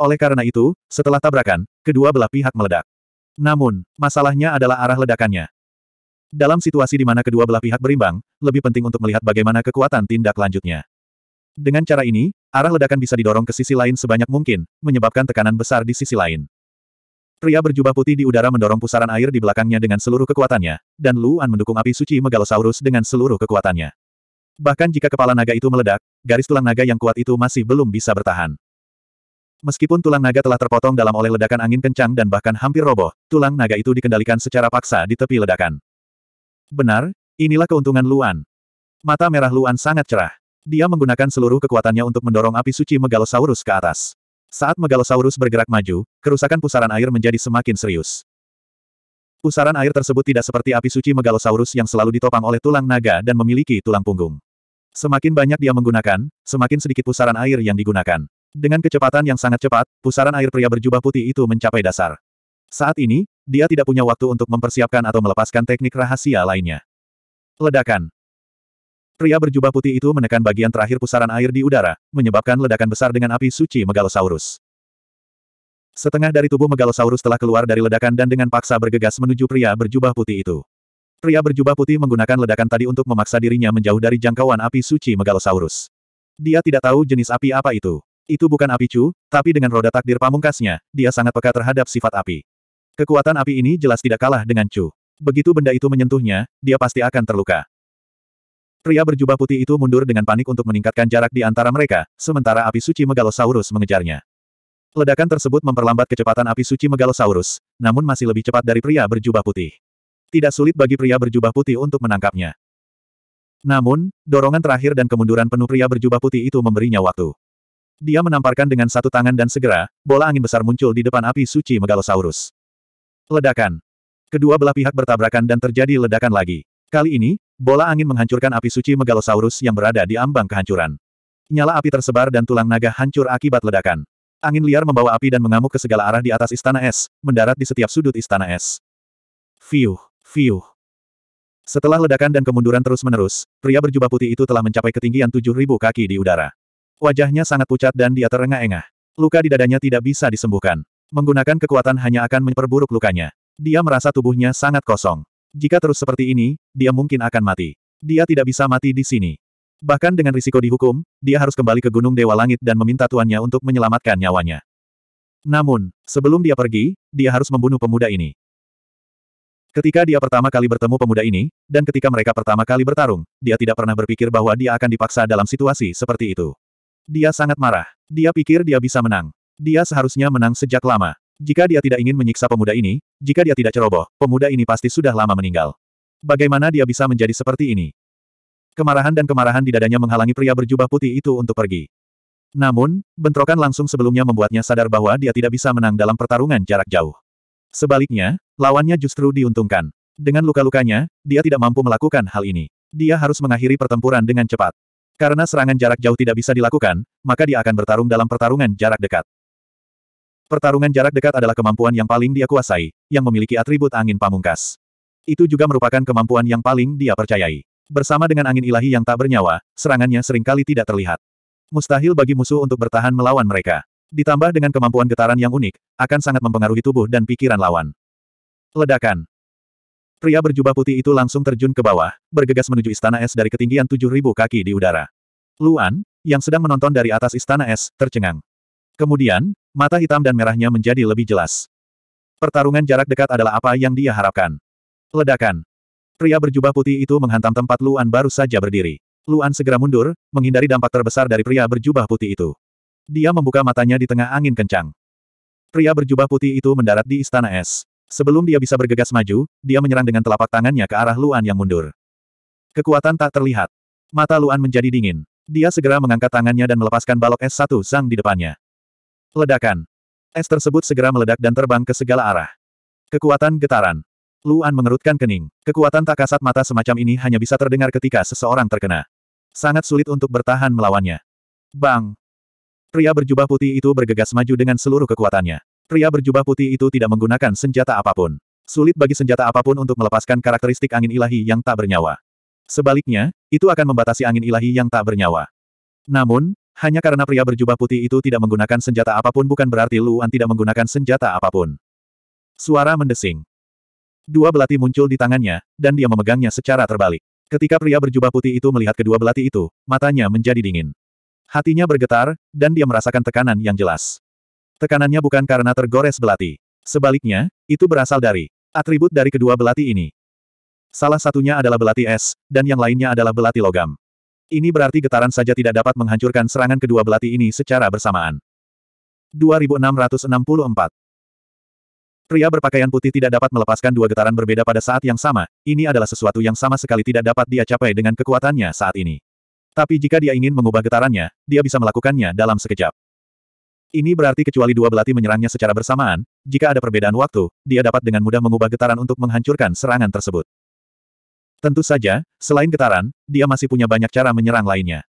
Oleh karena itu, setelah tabrakan, kedua belah pihak meledak. Namun, masalahnya adalah arah ledakannya. Dalam situasi di mana kedua belah pihak berimbang, lebih penting untuk melihat bagaimana kekuatan tindak lanjutnya. Dengan cara ini, arah ledakan bisa didorong ke sisi lain sebanyak mungkin, menyebabkan tekanan besar di sisi lain. Pria berjubah putih di udara mendorong pusaran air di belakangnya dengan seluruh kekuatannya, dan Luan mendukung api suci Megalosaurus dengan seluruh kekuatannya. Bahkan jika kepala naga itu meledak, garis tulang naga yang kuat itu masih belum bisa bertahan. Meskipun tulang naga telah terpotong dalam oleh ledakan angin kencang dan bahkan hampir roboh, tulang naga itu dikendalikan secara paksa di tepi ledakan. Benar, inilah keuntungan Luan. Mata merah Luan sangat cerah. Dia menggunakan seluruh kekuatannya untuk mendorong api suci Megalosaurus ke atas. Saat Megalosaurus bergerak maju, kerusakan pusaran air menjadi semakin serius. Pusaran air tersebut tidak seperti api suci Megalosaurus yang selalu ditopang oleh tulang naga dan memiliki tulang punggung. Semakin banyak dia menggunakan, semakin sedikit pusaran air yang digunakan. Dengan kecepatan yang sangat cepat, pusaran air pria berjubah putih itu mencapai dasar. Saat ini, dia tidak punya waktu untuk mempersiapkan atau melepaskan teknik rahasia lainnya. Ledakan. Pria berjubah putih itu menekan bagian terakhir pusaran air di udara, menyebabkan ledakan besar dengan api suci Megalosaurus. Setengah dari tubuh Megalosaurus telah keluar dari ledakan dan dengan paksa bergegas menuju pria berjubah putih itu. Pria berjubah putih menggunakan ledakan tadi untuk memaksa dirinya menjauh dari jangkauan api suci Megalosaurus. Dia tidak tahu jenis api apa itu. Itu bukan api cu, tapi dengan roda takdir pamungkasnya, dia sangat peka terhadap sifat api. Kekuatan api ini jelas tidak kalah dengan cu. Begitu benda itu menyentuhnya, dia pasti akan terluka. Pria berjubah putih itu mundur dengan panik untuk meningkatkan jarak di antara mereka, sementara api suci Megalosaurus mengejarnya. Ledakan tersebut memperlambat kecepatan api suci Megalosaurus, namun masih lebih cepat dari pria berjubah putih tidak sulit bagi pria berjubah putih untuk menangkapnya. Namun, dorongan terakhir dan kemunduran penuh pria berjubah putih itu memberinya waktu. Dia menamparkan dengan satu tangan dan segera, bola angin besar muncul di depan api suci Megalosaurus. Ledakan. Kedua belah pihak bertabrakan dan terjadi ledakan lagi. Kali ini, bola angin menghancurkan api suci Megalosaurus yang berada di ambang kehancuran. Nyala api tersebar dan tulang naga hancur akibat ledakan. Angin liar membawa api dan mengamuk ke segala arah di atas istana es, mendarat di setiap sudut istana es. Fiuh. Fiuh. Setelah ledakan dan kemunduran terus-menerus, pria berjubah putih itu telah mencapai ketinggian 7.000 kaki di udara. Wajahnya sangat pucat dan dia terengah-engah. Luka di dadanya tidak bisa disembuhkan. Menggunakan kekuatan hanya akan memperburuk lukanya. Dia merasa tubuhnya sangat kosong. Jika terus seperti ini, dia mungkin akan mati. Dia tidak bisa mati di sini. Bahkan dengan risiko dihukum, dia harus kembali ke Gunung Dewa Langit dan meminta tuannya untuk menyelamatkan nyawanya. Namun, sebelum dia pergi, dia harus membunuh pemuda ini. Ketika dia pertama kali bertemu pemuda ini, dan ketika mereka pertama kali bertarung, dia tidak pernah berpikir bahwa dia akan dipaksa dalam situasi seperti itu. Dia sangat marah. Dia pikir dia bisa menang. Dia seharusnya menang sejak lama. Jika dia tidak ingin menyiksa pemuda ini, jika dia tidak ceroboh, pemuda ini pasti sudah lama meninggal. Bagaimana dia bisa menjadi seperti ini? Kemarahan dan kemarahan di dadanya menghalangi pria berjubah putih itu untuk pergi. Namun, bentrokan langsung sebelumnya membuatnya sadar bahwa dia tidak bisa menang dalam pertarungan jarak jauh. Sebaliknya, lawannya justru diuntungkan. Dengan luka-lukanya, dia tidak mampu melakukan hal ini. Dia harus mengakhiri pertempuran dengan cepat. Karena serangan jarak jauh tidak bisa dilakukan, maka dia akan bertarung dalam pertarungan jarak dekat. Pertarungan jarak dekat adalah kemampuan yang paling dia kuasai, yang memiliki atribut angin pamungkas. Itu juga merupakan kemampuan yang paling dia percayai. Bersama dengan angin ilahi yang tak bernyawa, serangannya seringkali tidak terlihat. Mustahil bagi musuh untuk bertahan melawan mereka. Ditambah dengan kemampuan getaran yang unik, akan sangat mempengaruhi tubuh dan pikiran lawan. Ledakan. Pria berjubah putih itu langsung terjun ke bawah, bergegas menuju istana es dari ketinggian 7.000 kaki di udara. Luan, yang sedang menonton dari atas istana es, tercengang. Kemudian, mata hitam dan merahnya menjadi lebih jelas. Pertarungan jarak dekat adalah apa yang dia harapkan. Ledakan. Pria berjubah putih itu menghantam tempat Luan baru saja berdiri. Luan segera mundur, menghindari dampak terbesar dari pria berjubah putih itu. Dia membuka matanya di tengah angin kencang. Pria berjubah putih itu mendarat di istana es. Sebelum dia bisa bergegas maju, dia menyerang dengan telapak tangannya ke arah Luan yang mundur. Kekuatan tak terlihat. Mata Luan menjadi dingin. Dia segera mengangkat tangannya dan melepaskan balok es satu sang di depannya. Ledakan. Es tersebut segera meledak dan terbang ke segala arah. Kekuatan getaran. Luan mengerutkan kening. Kekuatan tak kasat mata semacam ini hanya bisa terdengar ketika seseorang terkena. Sangat sulit untuk bertahan melawannya. Bang! Pria berjubah putih itu bergegas maju dengan seluruh kekuatannya. Pria berjubah putih itu tidak menggunakan senjata apapun. Sulit bagi senjata apapun untuk melepaskan karakteristik angin ilahi yang tak bernyawa. Sebaliknya, itu akan membatasi angin ilahi yang tak bernyawa. Namun, hanya karena pria berjubah putih itu tidak menggunakan senjata apapun bukan berarti Luan tidak menggunakan senjata apapun. Suara mendesing. Dua belati muncul di tangannya, dan dia memegangnya secara terbalik. Ketika pria berjubah putih itu melihat kedua belati itu, matanya menjadi dingin. Hatinya bergetar, dan dia merasakan tekanan yang jelas. Tekanannya bukan karena tergores belati. Sebaliknya, itu berasal dari atribut dari kedua belati ini. Salah satunya adalah belati es, dan yang lainnya adalah belati logam. Ini berarti getaran saja tidak dapat menghancurkan serangan kedua belati ini secara bersamaan. 2664 Pria berpakaian putih tidak dapat melepaskan dua getaran berbeda pada saat yang sama, ini adalah sesuatu yang sama sekali tidak dapat dia capai dengan kekuatannya saat ini. Tapi jika dia ingin mengubah getarannya, dia bisa melakukannya dalam sekejap. Ini berarti kecuali dua belati menyerangnya secara bersamaan, jika ada perbedaan waktu, dia dapat dengan mudah mengubah getaran untuk menghancurkan serangan tersebut. Tentu saja, selain getaran, dia masih punya banyak cara menyerang lainnya.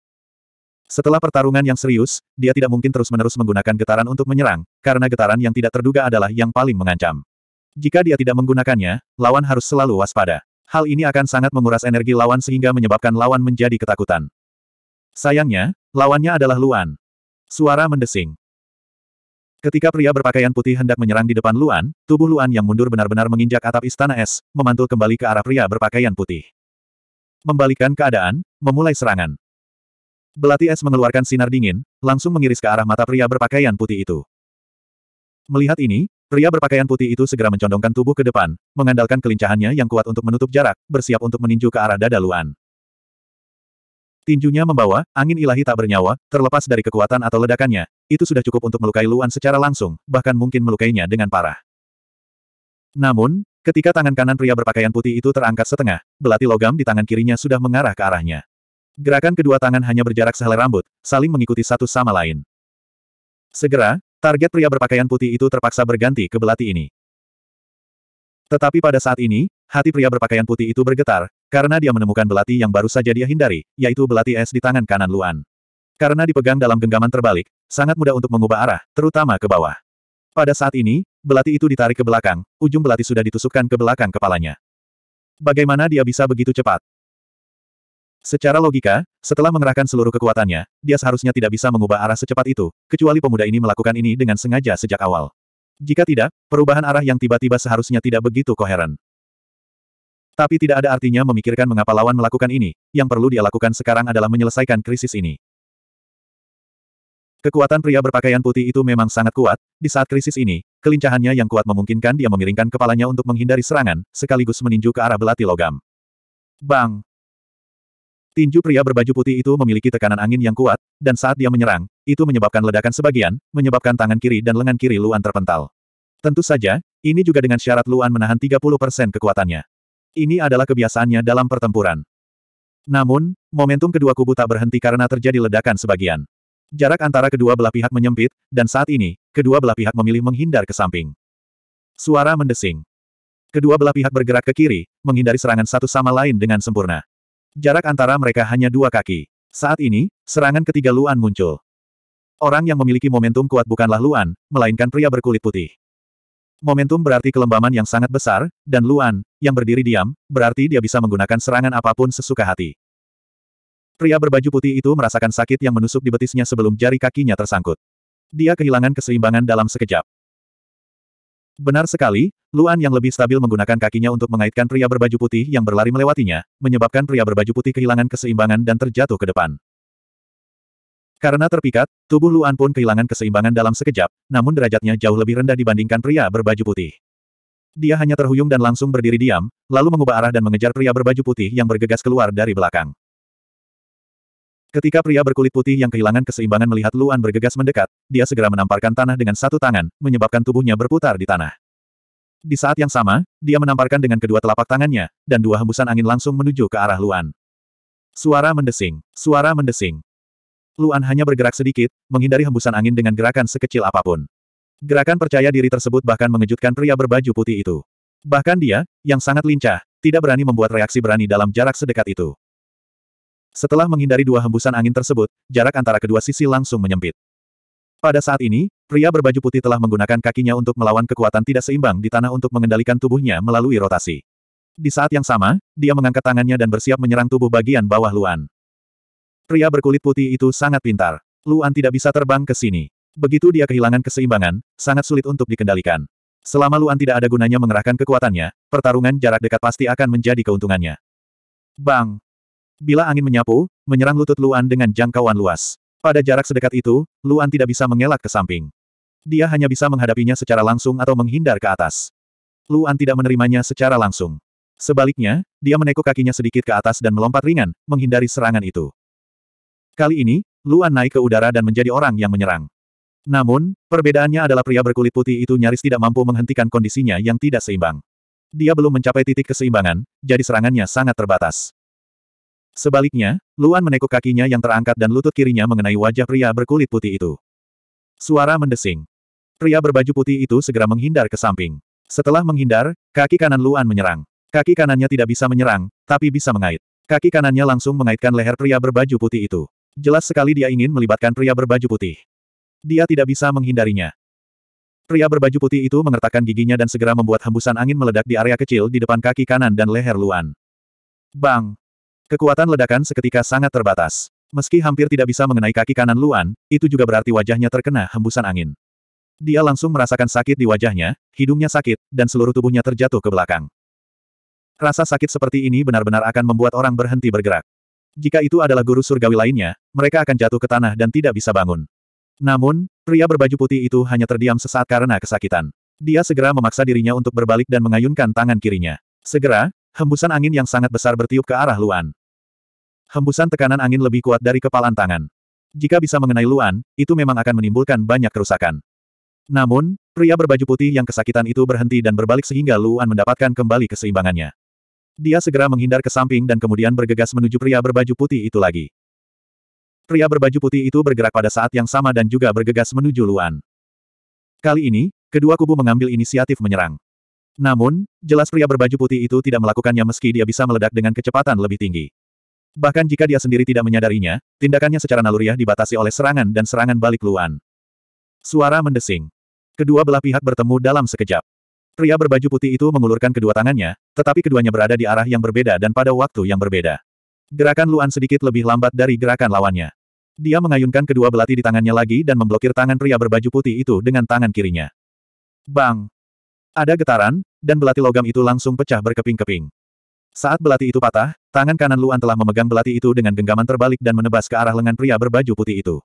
Setelah pertarungan yang serius, dia tidak mungkin terus-menerus menggunakan getaran untuk menyerang, karena getaran yang tidak terduga adalah yang paling mengancam. Jika dia tidak menggunakannya, lawan harus selalu waspada. Hal ini akan sangat menguras energi lawan sehingga menyebabkan lawan menjadi ketakutan. Sayangnya, lawannya adalah Luan. Suara mendesing. Ketika pria berpakaian putih hendak menyerang di depan Luan, tubuh Luan yang mundur benar-benar menginjak atap istana es, memantul kembali ke arah pria berpakaian putih. Membalikan keadaan, memulai serangan. Belati es mengeluarkan sinar dingin, langsung mengiris ke arah mata pria berpakaian putih itu. Melihat ini, Pria berpakaian putih itu segera mencondongkan tubuh ke depan, mengandalkan kelincahannya yang kuat untuk menutup jarak, bersiap untuk meninju ke arah dada Luan. Tinjunya membawa, angin ilahi tak bernyawa, terlepas dari kekuatan atau ledakannya, itu sudah cukup untuk melukai Luan secara langsung, bahkan mungkin melukainya dengan parah. Namun, ketika tangan kanan pria berpakaian putih itu terangkat setengah, belati logam di tangan kirinya sudah mengarah ke arahnya. Gerakan kedua tangan hanya berjarak sehelai rambut, saling mengikuti satu sama lain. Segera, target pria berpakaian putih itu terpaksa berganti ke belati ini. Tetapi pada saat ini, hati pria berpakaian putih itu bergetar, karena dia menemukan belati yang baru saja dia hindari, yaitu belati es di tangan kanan Luan. Karena dipegang dalam genggaman terbalik, sangat mudah untuk mengubah arah, terutama ke bawah. Pada saat ini, belati itu ditarik ke belakang, ujung belati sudah ditusukkan ke belakang kepalanya. Bagaimana dia bisa begitu cepat? Secara logika, setelah mengerahkan seluruh kekuatannya, dia seharusnya tidak bisa mengubah arah secepat itu, kecuali pemuda ini melakukan ini dengan sengaja sejak awal. Jika tidak, perubahan arah yang tiba-tiba seharusnya tidak begitu koheren. Tapi tidak ada artinya memikirkan mengapa lawan melakukan ini, yang perlu dia lakukan sekarang adalah menyelesaikan krisis ini. Kekuatan pria berpakaian putih itu memang sangat kuat, di saat krisis ini, kelincahannya yang kuat memungkinkan dia memiringkan kepalanya untuk menghindari serangan, sekaligus meninju ke arah belati logam. Bang! Tinju pria berbaju putih itu memiliki tekanan angin yang kuat, dan saat dia menyerang, itu menyebabkan ledakan sebagian, menyebabkan tangan kiri dan lengan kiri Luan terpental. Tentu saja, ini juga dengan syarat Luan menahan 30% kekuatannya. Ini adalah kebiasaannya dalam pertempuran. Namun, momentum kedua kubu tak berhenti karena terjadi ledakan sebagian. Jarak antara kedua belah pihak menyempit, dan saat ini, kedua belah pihak memilih menghindar ke samping. Suara mendesing. Kedua belah pihak bergerak ke kiri, menghindari serangan satu sama lain dengan sempurna. Jarak antara mereka hanya dua kaki. Saat ini, serangan ketiga Luan muncul. Orang yang memiliki momentum kuat bukanlah Luan, melainkan pria berkulit putih. Momentum berarti kelembaman yang sangat besar, dan Luan, yang berdiri diam, berarti dia bisa menggunakan serangan apapun sesuka hati. Pria berbaju putih itu merasakan sakit yang menusuk di betisnya sebelum jari kakinya tersangkut. Dia kehilangan keseimbangan dalam sekejap. Benar sekali, Luan yang lebih stabil menggunakan kakinya untuk mengaitkan pria berbaju putih yang berlari melewatinya, menyebabkan pria berbaju putih kehilangan keseimbangan dan terjatuh ke depan. Karena terpikat, tubuh Luan pun kehilangan keseimbangan dalam sekejap, namun derajatnya jauh lebih rendah dibandingkan pria berbaju putih. Dia hanya terhuyung dan langsung berdiri diam, lalu mengubah arah dan mengejar pria berbaju putih yang bergegas keluar dari belakang. Ketika pria berkulit putih yang kehilangan keseimbangan melihat Luan bergegas mendekat, dia segera menamparkan tanah dengan satu tangan, menyebabkan tubuhnya berputar di tanah. Di saat yang sama, dia menamparkan dengan kedua telapak tangannya, dan dua hembusan angin langsung menuju ke arah Luan. Suara mendesing, suara mendesing. Luan hanya bergerak sedikit, menghindari hembusan angin dengan gerakan sekecil apapun. Gerakan percaya diri tersebut bahkan mengejutkan pria berbaju putih itu. Bahkan dia, yang sangat lincah, tidak berani membuat reaksi berani dalam jarak sedekat itu. Setelah menghindari dua hembusan angin tersebut, jarak antara kedua sisi langsung menyempit. Pada saat ini, pria berbaju putih telah menggunakan kakinya untuk melawan kekuatan tidak seimbang di tanah untuk mengendalikan tubuhnya melalui rotasi. Di saat yang sama, dia mengangkat tangannya dan bersiap menyerang tubuh bagian bawah Luan. Pria berkulit putih itu sangat pintar. Luan tidak bisa terbang ke sini. Begitu dia kehilangan keseimbangan, sangat sulit untuk dikendalikan. Selama Luan tidak ada gunanya mengerahkan kekuatannya, pertarungan jarak dekat pasti akan menjadi keuntungannya. Bang! Bila angin menyapu, menyerang lutut Luan dengan jangkauan luas. Pada jarak sedekat itu, Luan tidak bisa mengelak ke samping. Dia hanya bisa menghadapinya secara langsung atau menghindar ke atas. Luan tidak menerimanya secara langsung. Sebaliknya, dia menekuk kakinya sedikit ke atas dan melompat ringan, menghindari serangan itu. Kali ini, Luan naik ke udara dan menjadi orang yang menyerang. Namun, perbedaannya adalah pria berkulit putih itu nyaris tidak mampu menghentikan kondisinya yang tidak seimbang. Dia belum mencapai titik keseimbangan, jadi serangannya sangat terbatas. Sebaliknya, Luan menekuk kakinya yang terangkat dan lutut kirinya mengenai wajah pria berkulit putih itu. Suara mendesing. Pria berbaju putih itu segera menghindar ke samping. Setelah menghindar, kaki kanan Luan menyerang. Kaki kanannya tidak bisa menyerang, tapi bisa mengait. Kaki kanannya langsung mengaitkan leher pria berbaju putih itu. Jelas sekali dia ingin melibatkan pria berbaju putih. Dia tidak bisa menghindarinya. Pria berbaju putih itu mengertakkan giginya dan segera membuat hembusan angin meledak di area kecil di depan kaki kanan dan leher Luan. Bang! Kekuatan ledakan seketika sangat terbatas. Meski hampir tidak bisa mengenai kaki kanan Luan, itu juga berarti wajahnya terkena hembusan angin. Dia langsung merasakan sakit di wajahnya, hidungnya sakit, dan seluruh tubuhnya terjatuh ke belakang. Rasa sakit seperti ini benar-benar akan membuat orang berhenti bergerak. Jika itu adalah guru surgawi lainnya, mereka akan jatuh ke tanah dan tidak bisa bangun. Namun, pria berbaju putih itu hanya terdiam sesaat karena kesakitan. Dia segera memaksa dirinya untuk berbalik dan mengayunkan tangan kirinya. Segera, hembusan angin yang sangat besar bertiup ke arah Luan. Hembusan tekanan angin lebih kuat dari kepalan tangan. Jika bisa mengenai Luan, itu memang akan menimbulkan banyak kerusakan. Namun, pria berbaju putih yang kesakitan itu berhenti dan berbalik sehingga Luan mendapatkan kembali keseimbangannya. Dia segera menghindar ke samping dan kemudian bergegas menuju pria berbaju putih itu lagi. Pria berbaju putih itu bergerak pada saat yang sama dan juga bergegas menuju Luan. Kali ini, kedua kubu mengambil inisiatif menyerang. Namun, jelas pria berbaju putih itu tidak melakukannya meski dia bisa meledak dengan kecepatan lebih tinggi. Bahkan jika dia sendiri tidak menyadarinya, tindakannya secara naluriah dibatasi oleh serangan dan serangan balik Luan. Suara mendesing. Kedua belah pihak bertemu dalam sekejap. Pria berbaju putih itu mengulurkan kedua tangannya, tetapi keduanya berada di arah yang berbeda dan pada waktu yang berbeda. Gerakan Luan sedikit lebih lambat dari gerakan lawannya. Dia mengayunkan kedua belati di tangannya lagi dan memblokir tangan pria berbaju putih itu dengan tangan kirinya. Bang! Ada getaran, dan belati logam itu langsung pecah berkeping-keping. Saat belati itu patah, tangan kanan Luan telah memegang belati itu dengan genggaman terbalik dan menebas ke arah lengan pria berbaju putih itu.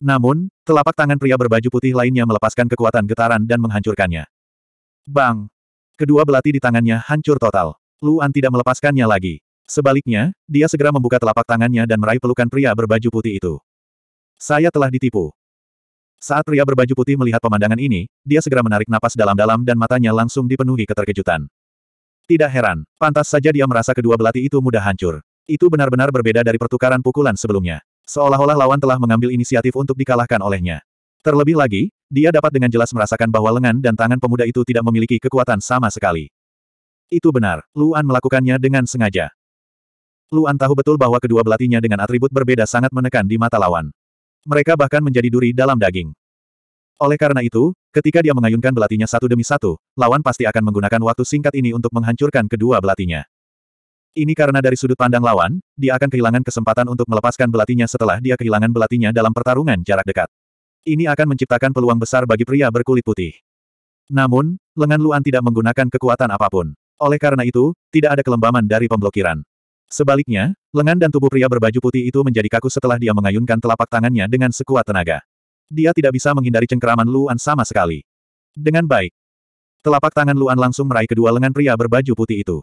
Namun, telapak tangan pria berbaju putih lainnya melepaskan kekuatan getaran dan menghancurkannya. Bang! Kedua belati di tangannya hancur total. Luan tidak melepaskannya lagi. Sebaliknya, dia segera membuka telapak tangannya dan meraih pelukan pria berbaju putih itu. Saya telah ditipu. Saat pria berbaju putih melihat pemandangan ini, dia segera menarik napas dalam-dalam dan matanya langsung dipenuhi keterkejutan. Tidak heran, pantas saja dia merasa kedua belati itu mudah hancur. Itu benar-benar berbeda dari pertukaran pukulan sebelumnya. Seolah-olah lawan telah mengambil inisiatif untuk dikalahkan olehnya. Terlebih lagi, dia dapat dengan jelas merasakan bahwa lengan dan tangan pemuda itu tidak memiliki kekuatan sama sekali. Itu benar, Luan melakukannya dengan sengaja. Luan tahu betul bahwa kedua belatinya dengan atribut berbeda sangat menekan di mata lawan. Mereka bahkan menjadi duri dalam daging. Oleh karena itu, ketika dia mengayunkan belatinya satu demi satu, lawan pasti akan menggunakan waktu singkat ini untuk menghancurkan kedua belatinya. Ini karena dari sudut pandang lawan, dia akan kehilangan kesempatan untuk melepaskan belatinya setelah dia kehilangan belatinya dalam pertarungan jarak dekat. Ini akan menciptakan peluang besar bagi pria berkulit putih. Namun, lengan Luan tidak menggunakan kekuatan apapun. Oleh karena itu, tidak ada kelembaman dari pemblokiran. Sebaliknya, lengan dan tubuh pria berbaju putih itu menjadi kaku setelah dia mengayunkan telapak tangannya dengan sekuat tenaga. Dia tidak bisa menghindari cengkeraman Luan sama sekali. Dengan baik, telapak tangan Luan langsung meraih kedua lengan pria berbaju putih itu.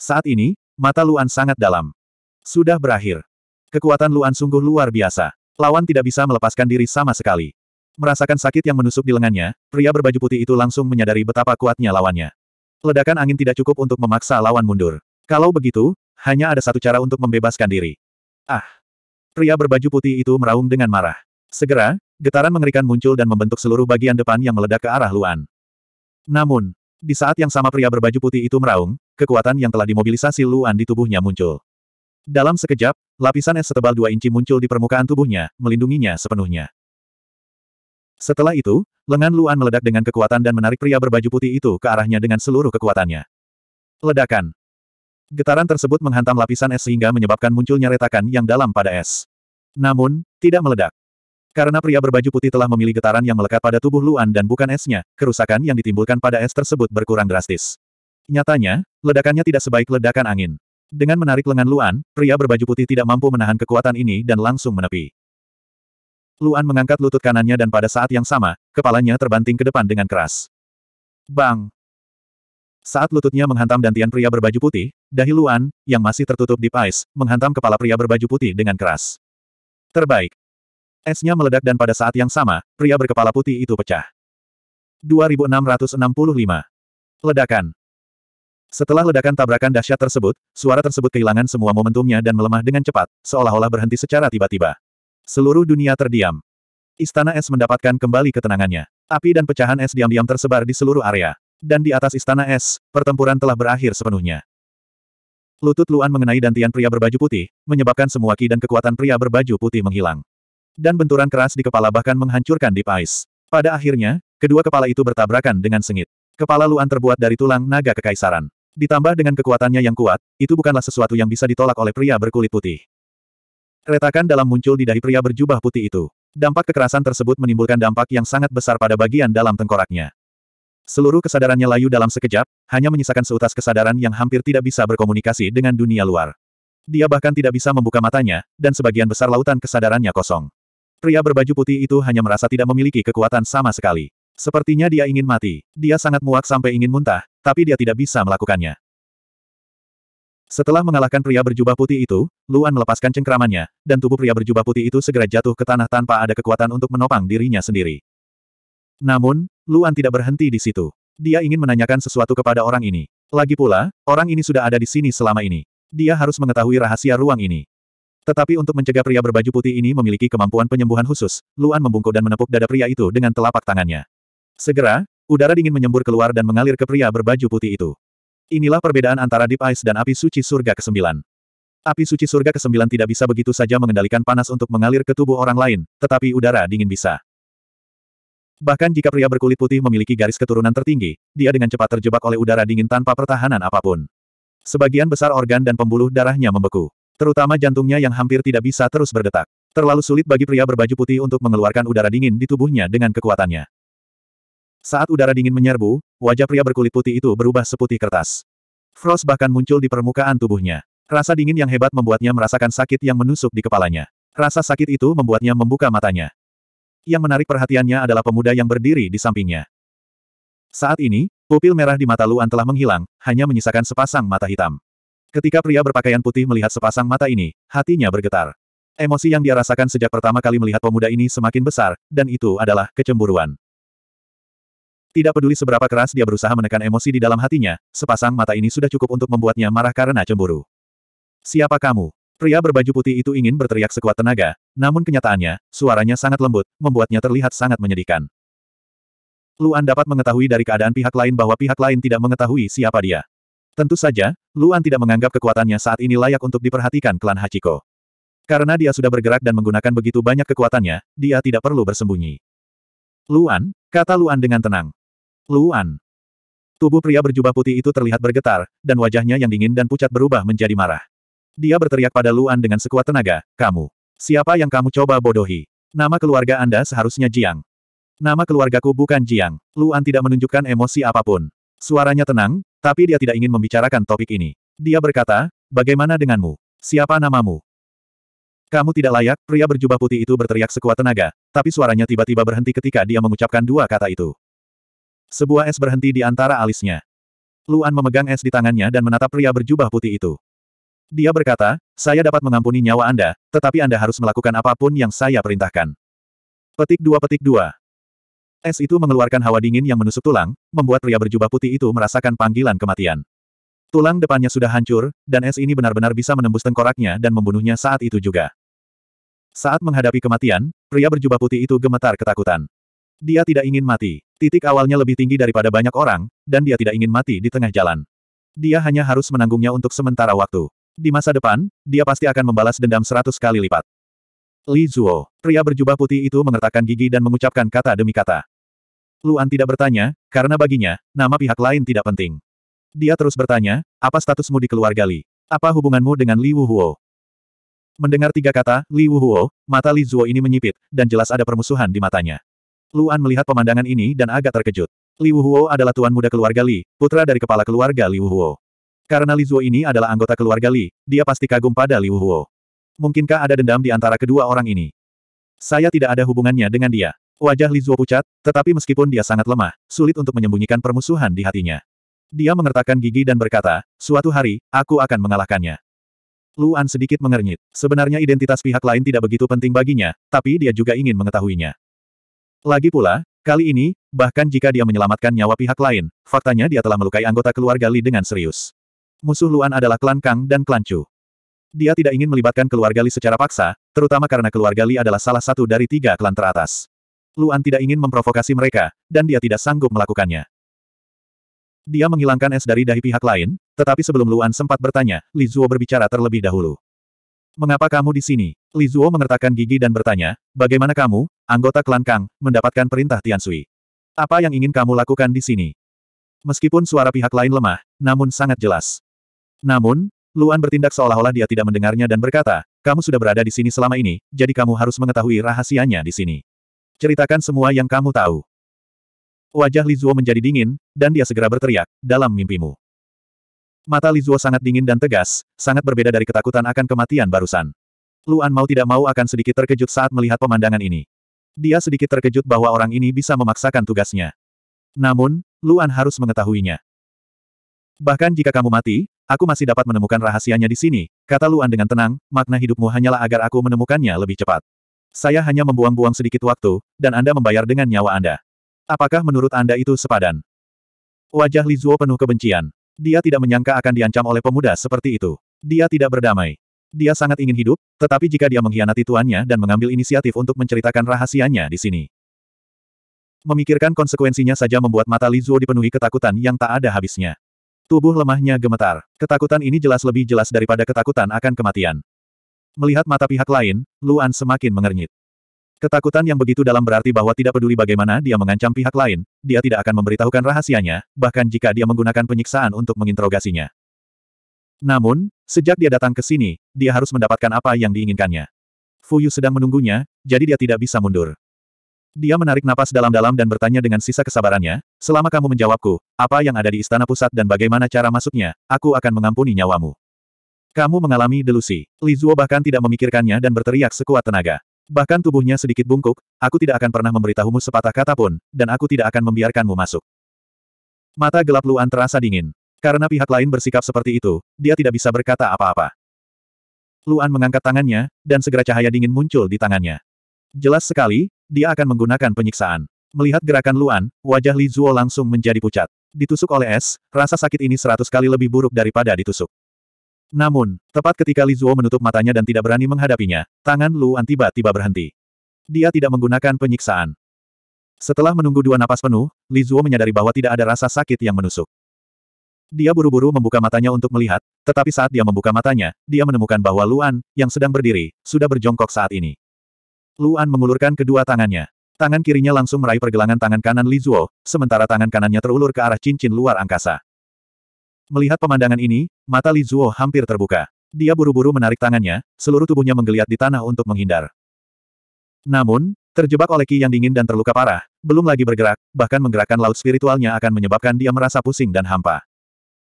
Saat ini, mata Luan sangat dalam. Sudah berakhir. Kekuatan Luan sungguh luar biasa. Lawan tidak bisa melepaskan diri sama sekali. Merasakan sakit yang menusuk di lengannya, pria berbaju putih itu langsung menyadari betapa kuatnya lawannya. Ledakan angin tidak cukup untuk memaksa lawan mundur. Kalau begitu, hanya ada satu cara untuk membebaskan diri. Ah! Pria berbaju putih itu meraung dengan marah. Segera, getaran mengerikan muncul dan membentuk seluruh bagian depan yang meledak ke arah Luan. Namun, di saat yang sama pria berbaju putih itu meraung, kekuatan yang telah dimobilisasi Luan di tubuhnya muncul. Dalam sekejap, lapisan es setebal dua inci muncul di permukaan tubuhnya, melindunginya sepenuhnya. Setelah itu, lengan Luan meledak dengan kekuatan dan menarik pria berbaju putih itu ke arahnya dengan seluruh kekuatannya. Ledakan. Getaran tersebut menghantam lapisan es sehingga menyebabkan munculnya retakan yang dalam pada es. Namun, tidak meledak. Karena pria berbaju putih telah memilih getaran yang melekat pada tubuh Luan dan bukan esnya, kerusakan yang ditimbulkan pada es tersebut berkurang drastis. Nyatanya, ledakannya tidak sebaik ledakan angin. Dengan menarik lengan Luan, pria berbaju putih tidak mampu menahan kekuatan ini dan langsung menepi. Luan mengangkat lutut kanannya dan pada saat yang sama, kepalanya terbanting ke depan dengan keras. Bang! Saat lututnya menghantam dantian pria berbaju putih, dahi Luan, yang masih tertutup di pais, menghantam kepala pria berbaju putih dengan keras. Terbaik. Esnya meledak dan pada saat yang sama, pria berkepala putih itu pecah. 2665. Ledakan. Setelah ledakan tabrakan dahsyat tersebut, suara tersebut kehilangan semua momentumnya dan melemah dengan cepat, seolah-olah berhenti secara tiba-tiba. Seluruh dunia terdiam. Istana es mendapatkan kembali ketenangannya. Api dan pecahan es diam-diam tersebar di seluruh area. Dan di atas istana es, pertempuran telah berakhir sepenuhnya. Lutut Luan mengenai dantian pria berbaju putih, menyebabkan semua ki dan kekuatan pria berbaju putih menghilang. Dan benturan keras di kepala bahkan menghancurkan di pais. Pada akhirnya, kedua kepala itu bertabrakan dengan sengit. Kepala Luan terbuat dari tulang naga kekaisaran. Ditambah dengan kekuatannya yang kuat, itu bukanlah sesuatu yang bisa ditolak oleh pria berkulit putih. Retakan dalam muncul di dahi pria berjubah putih itu. Dampak kekerasan tersebut menimbulkan dampak yang sangat besar pada bagian dalam tengkoraknya. Seluruh kesadarannya layu dalam sekejap, hanya menyisakan seutas kesadaran yang hampir tidak bisa berkomunikasi dengan dunia luar. Dia bahkan tidak bisa membuka matanya, dan sebagian besar lautan kesadarannya kosong. Pria berbaju putih itu hanya merasa tidak memiliki kekuatan sama sekali. Sepertinya dia ingin mati. Dia sangat muak sampai ingin muntah, tapi dia tidak bisa melakukannya. Setelah mengalahkan pria berjubah putih itu, Luan melepaskan cengkeramannya, dan tubuh pria berjubah putih itu segera jatuh ke tanah tanpa ada kekuatan untuk menopang dirinya sendiri. Namun, Luan tidak berhenti di situ. Dia ingin menanyakan sesuatu kepada orang ini. Lagi pula, orang ini sudah ada di sini selama ini. Dia harus mengetahui rahasia ruang ini. Tetapi untuk mencegah pria berbaju putih ini memiliki kemampuan penyembuhan khusus, Luan membungkuk dan menepuk dada pria itu dengan telapak tangannya. Segera, udara dingin menyembur keluar dan mengalir ke pria berbaju putih itu. Inilah perbedaan antara Deep Ice dan api suci surga ke-9. Api suci surga ke-9 tidak bisa begitu saja mengendalikan panas untuk mengalir ke tubuh orang lain, tetapi udara dingin bisa. Bahkan jika pria berkulit putih memiliki garis keturunan tertinggi, dia dengan cepat terjebak oleh udara dingin tanpa pertahanan apapun. Sebagian besar organ dan pembuluh darahnya membeku. Terutama jantungnya yang hampir tidak bisa terus berdetak. Terlalu sulit bagi pria berbaju putih untuk mengeluarkan udara dingin di tubuhnya dengan kekuatannya. Saat udara dingin menyerbu, wajah pria berkulit putih itu berubah seputih kertas. Frost bahkan muncul di permukaan tubuhnya. Rasa dingin yang hebat membuatnya merasakan sakit yang menusuk di kepalanya. Rasa sakit itu membuatnya membuka matanya. Yang menarik perhatiannya adalah pemuda yang berdiri di sampingnya. Saat ini, pupil merah di mata Luan telah menghilang, hanya menyisakan sepasang mata hitam. Ketika pria berpakaian putih melihat sepasang mata ini, hatinya bergetar. Emosi yang dia rasakan sejak pertama kali melihat pemuda ini semakin besar, dan itu adalah kecemburuan. Tidak peduli seberapa keras dia berusaha menekan emosi di dalam hatinya, sepasang mata ini sudah cukup untuk membuatnya marah karena cemburu. Siapa kamu? Pria berbaju putih itu ingin berteriak sekuat tenaga, namun kenyataannya, suaranya sangat lembut, membuatnya terlihat sangat menyedihkan. Luan dapat mengetahui dari keadaan pihak lain bahwa pihak lain tidak mengetahui siapa dia. Tentu saja, Luan tidak menganggap kekuatannya saat ini layak untuk diperhatikan klan Hachiko. Karena dia sudah bergerak dan menggunakan begitu banyak kekuatannya, dia tidak perlu bersembunyi. Luan, kata Luan dengan tenang. Luan. Tubuh pria berjubah putih itu terlihat bergetar, dan wajahnya yang dingin dan pucat berubah menjadi marah. Dia berteriak pada Luan dengan sekuat tenaga, kamu. Siapa yang kamu coba bodohi? Nama keluarga Anda seharusnya Jiang. Nama keluargaku bukan Jiang. Luan tidak menunjukkan emosi apapun. Suaranya tenang, tapi dia tidak ingin membicarakan topik ini. Dia berkata, bagaimana denganmu? Siapa namamu? Kamu tidak layak, pria berjubah putih itu berteriak sekuat tenaga, tapi suaranya tiba-tiba berhenti ketika dia mengucapkan dua kata itu. Sebuah es berhenti di antara alisnya. Luan memegang es di tangannya dan menatap pria berjubah putih itu. Dia berkata, saya dapat mengampuni nyawa Anda, tetapi Anda harus melakukan apapun yang saya perintahkan. Petik dua petik dua. Es itu mengeluarkan hawa dingin yang menusuk tulang, membuat pria berjubah putih itu merasakan panggilan kematian. Tulang depannya sudah hancur, dan es ini benar-benar bisa menembus tengkoraknya dan membunuhnya saat itu juga. Saat menghadapi kematian, pria berjubah putih itu gemetar ketakutan. Dia tidak ingin mati. Titik awalnya lebih tinggi daripada banyak orang, dan dia tidak ingin mati di tengah jalan. Dia hanya harus menanggungnya untuk sementara waktu. Di masa depan, dia pasti akan membalas dendam seratus kali lipat. Li Zuo, pria berjubah putih itu mengertakkan gigi dan mengucapkan kata demi kata. Luan tidak bertanya, karena baginya, nama pihak lain tidak penting. Dia terus bertanya, apa statusmu di keluarga Li? Apa hubunganmu dengan Li Wuhuo? Mendengar tiga kata, Li Wuhuo, mata Li Zuo ini menyipit, dan jelas ada permusuhan di matanya. Luan melihat pemandangan ini dan agak terkejut. Li Wuhuo adalah tuan muda keluarga Li, putra dari kepala keluarga Li Wuhuo. Karena Li Zuo ini adalah anggota keluarga Li, dia pasti kagum pada Li Wuhuo. Mungkinkah ada dendam di antara kedua orang ini? Saya tidak ada hubungannya dengan dia. Wajah Li Zuo pucat, tetapi meskipun dia sangat lemah, sulit untuk menyembunyikan permusuhan di hatinya. Dia mengertakkan gigi dan berkata, suatu hari, aku akan mengalahkannya. Luan sedikit mengernyit. Sebenarnya identitas pihak lain tidak begitu penting baginya, tapi dia juga ingin mengetahuinya. Lagi pula, kali ini, bahkan jika dia menyelamatkan nyawa pihak lain, faktanya dia telah melukai anggota keluarga Li dengan serius. Musuh Luan adalah klan Kang dan klan Chu. Dia tidak ingin melibatkan keluarga Li secara paksa, terutama karena keluarga Li adalah salah satu dari tiga klan teratas. Luan tidak ingin memprovokasi mereka, dan dia tidak sanggup melakukannya. Dia menghilangkan es dari dahi pihak lain, tetapi sebelum Luan sempat bertanya, Li Zuo berbicara terlebih dahulu. Mengapa kamu di sini? Li Zuo mengertakkan gigi dan bertanya, bagaimana kamu, Anggota klan Kang, mendapatkan perintah Tian Sui. Apa yang ingin kamu lakukan di sini? Meskipun suara pihak lain lemah, namun sangat jelas. Namun, Luan bertindak seolah-olah dia tidak mendengarnya dan berkata, kamu sudah berada di sini selama ini, jadi kamu harus mengetahui rahasianya di sini. Ceritakan semua yang kamu tahu. Wajah Li Zuo menjadi dingin, dan dia segera berteriak, dalam mimpimu. Mata Li Zuo sangat dingin dan tegas, sangat berbeda dari ketakutan akan kematian barusan. Luan mau tidak mau akan sedikit terkejut saat melihat pemandangan ini. Dia sedikit terkejut bahwa orang ini bisa memaksakan tugasnya. Namun, Luan harus mengetahuinya. Bahkan jika kamu mati, aku masih dapat menemukan rahasianya di sini, kata Luan dengan tenang, makna hidupmu hanyalah agar aku menemukannya lebih cepat. Saya hanya membuang-buang sedikit waktu, dan Anda membayar dengan nyawa Anda. Apakah menurut Anda itu sepadan? Wajah Li Zuo penuh kebencian. Dia tidak menyangka akan diancam oleh pemuda seperti itu. Dia tidak berdamai. Dia sangat ingin hidup, tetapi jika dia mengkhianati tuannya dan mengambil inisiatif untuk menceritakan rahasianya di sini. Memikirkan konsekuensinya saja membuat mata Li Zuo dipenuhi ketakutan yang tak ada habisnya. Tubuh lemahnya gemetar. Ketakutan ini jelas lebih jelas daripada ketakutan akan kematian. Melihat mata pihak lain, Luan semakin mengernyit. Ketakutan yang begitu dalam berarti bahwa tidak peduli bagaimana dia mengancam pihak lain, dia tidak akan memberitahukan rahasianya, bahkan jika dia menggunakan penyiksaan untuk menginterogasinya. Namun, sejak dia datang ke sini, dia harus mendapatkan apa yang diinginkannya. Fuyu sedang menunggunya, jadi dia tidak bisa mundur. Dia menarik napas dalam-dalam dan bertanya dengan sisa kesabarannya, selama kamu menjawabku, apa yang ada di istana pusat dan bagaimana cara masuknya, aku akan mengampuni nyawamu. Kamu mengalami delusi. Li Zuo bahkan tidak memikirkannya dan berteriak sekuat tenaga. Bahkan tubuhnya sedikit bungkuk, aku tidak akan pernah memberitahumu sepatah kata pun, dan aku tidak akan membiarkanmu masuk. Mata gelap Luan terasa dingin. Karena pihak lain bersikap seperti itu, dia tidak bisa berkata apa-apa. Luan mengangkat tangannya, dan segera cahaya dingin muncul di tangannya. Jelas sekali, dia akan menggunakan penyiksaan. Melihat gerakan Luan, wajah Li Zuo langsung menjadi pucat. Ditusuk oleh es, rasa sakit ini seratus kali lebih buruk daripada ditusuk. Namun, tepat ketika Li Zuo menutup matanya dan tidak berani menghadapinya, tangan Luan tiba-tiba berhenti. Dia tidak menggunakan penyiksaan. Setelah menunggu dua napas penuh, Li Zuo menyadari bahwa tidak ada rasa sakit yang menusuk. Dia buru-buru membuka matanya untuk melihat, tetapi saat dia membuka matanya, dia menemukan bahwa Luan, yang sedang berdiri, sudah berjongkok saat ini. Luan mengulurkan kedua tangannya. Tangan kirinya langsung meraih pergelangan tangan kanan Li Zuo, sementara tangan kanannya terulur ke arah cincin luar angkasa. Melihat pemandangan ini, mata Li Zuo hampir terbuka. Dia buru-buru menarik tangannya, seluruh tubuhnya menggeliat di tanah untuk menghindar. Namun, terjebak oleh ki yang dingin dan terluka parah, belum lagi bergerak, bahkan menggerakkan laut spiritualnya akan menyebabkan dia merasa pusing dan hampa.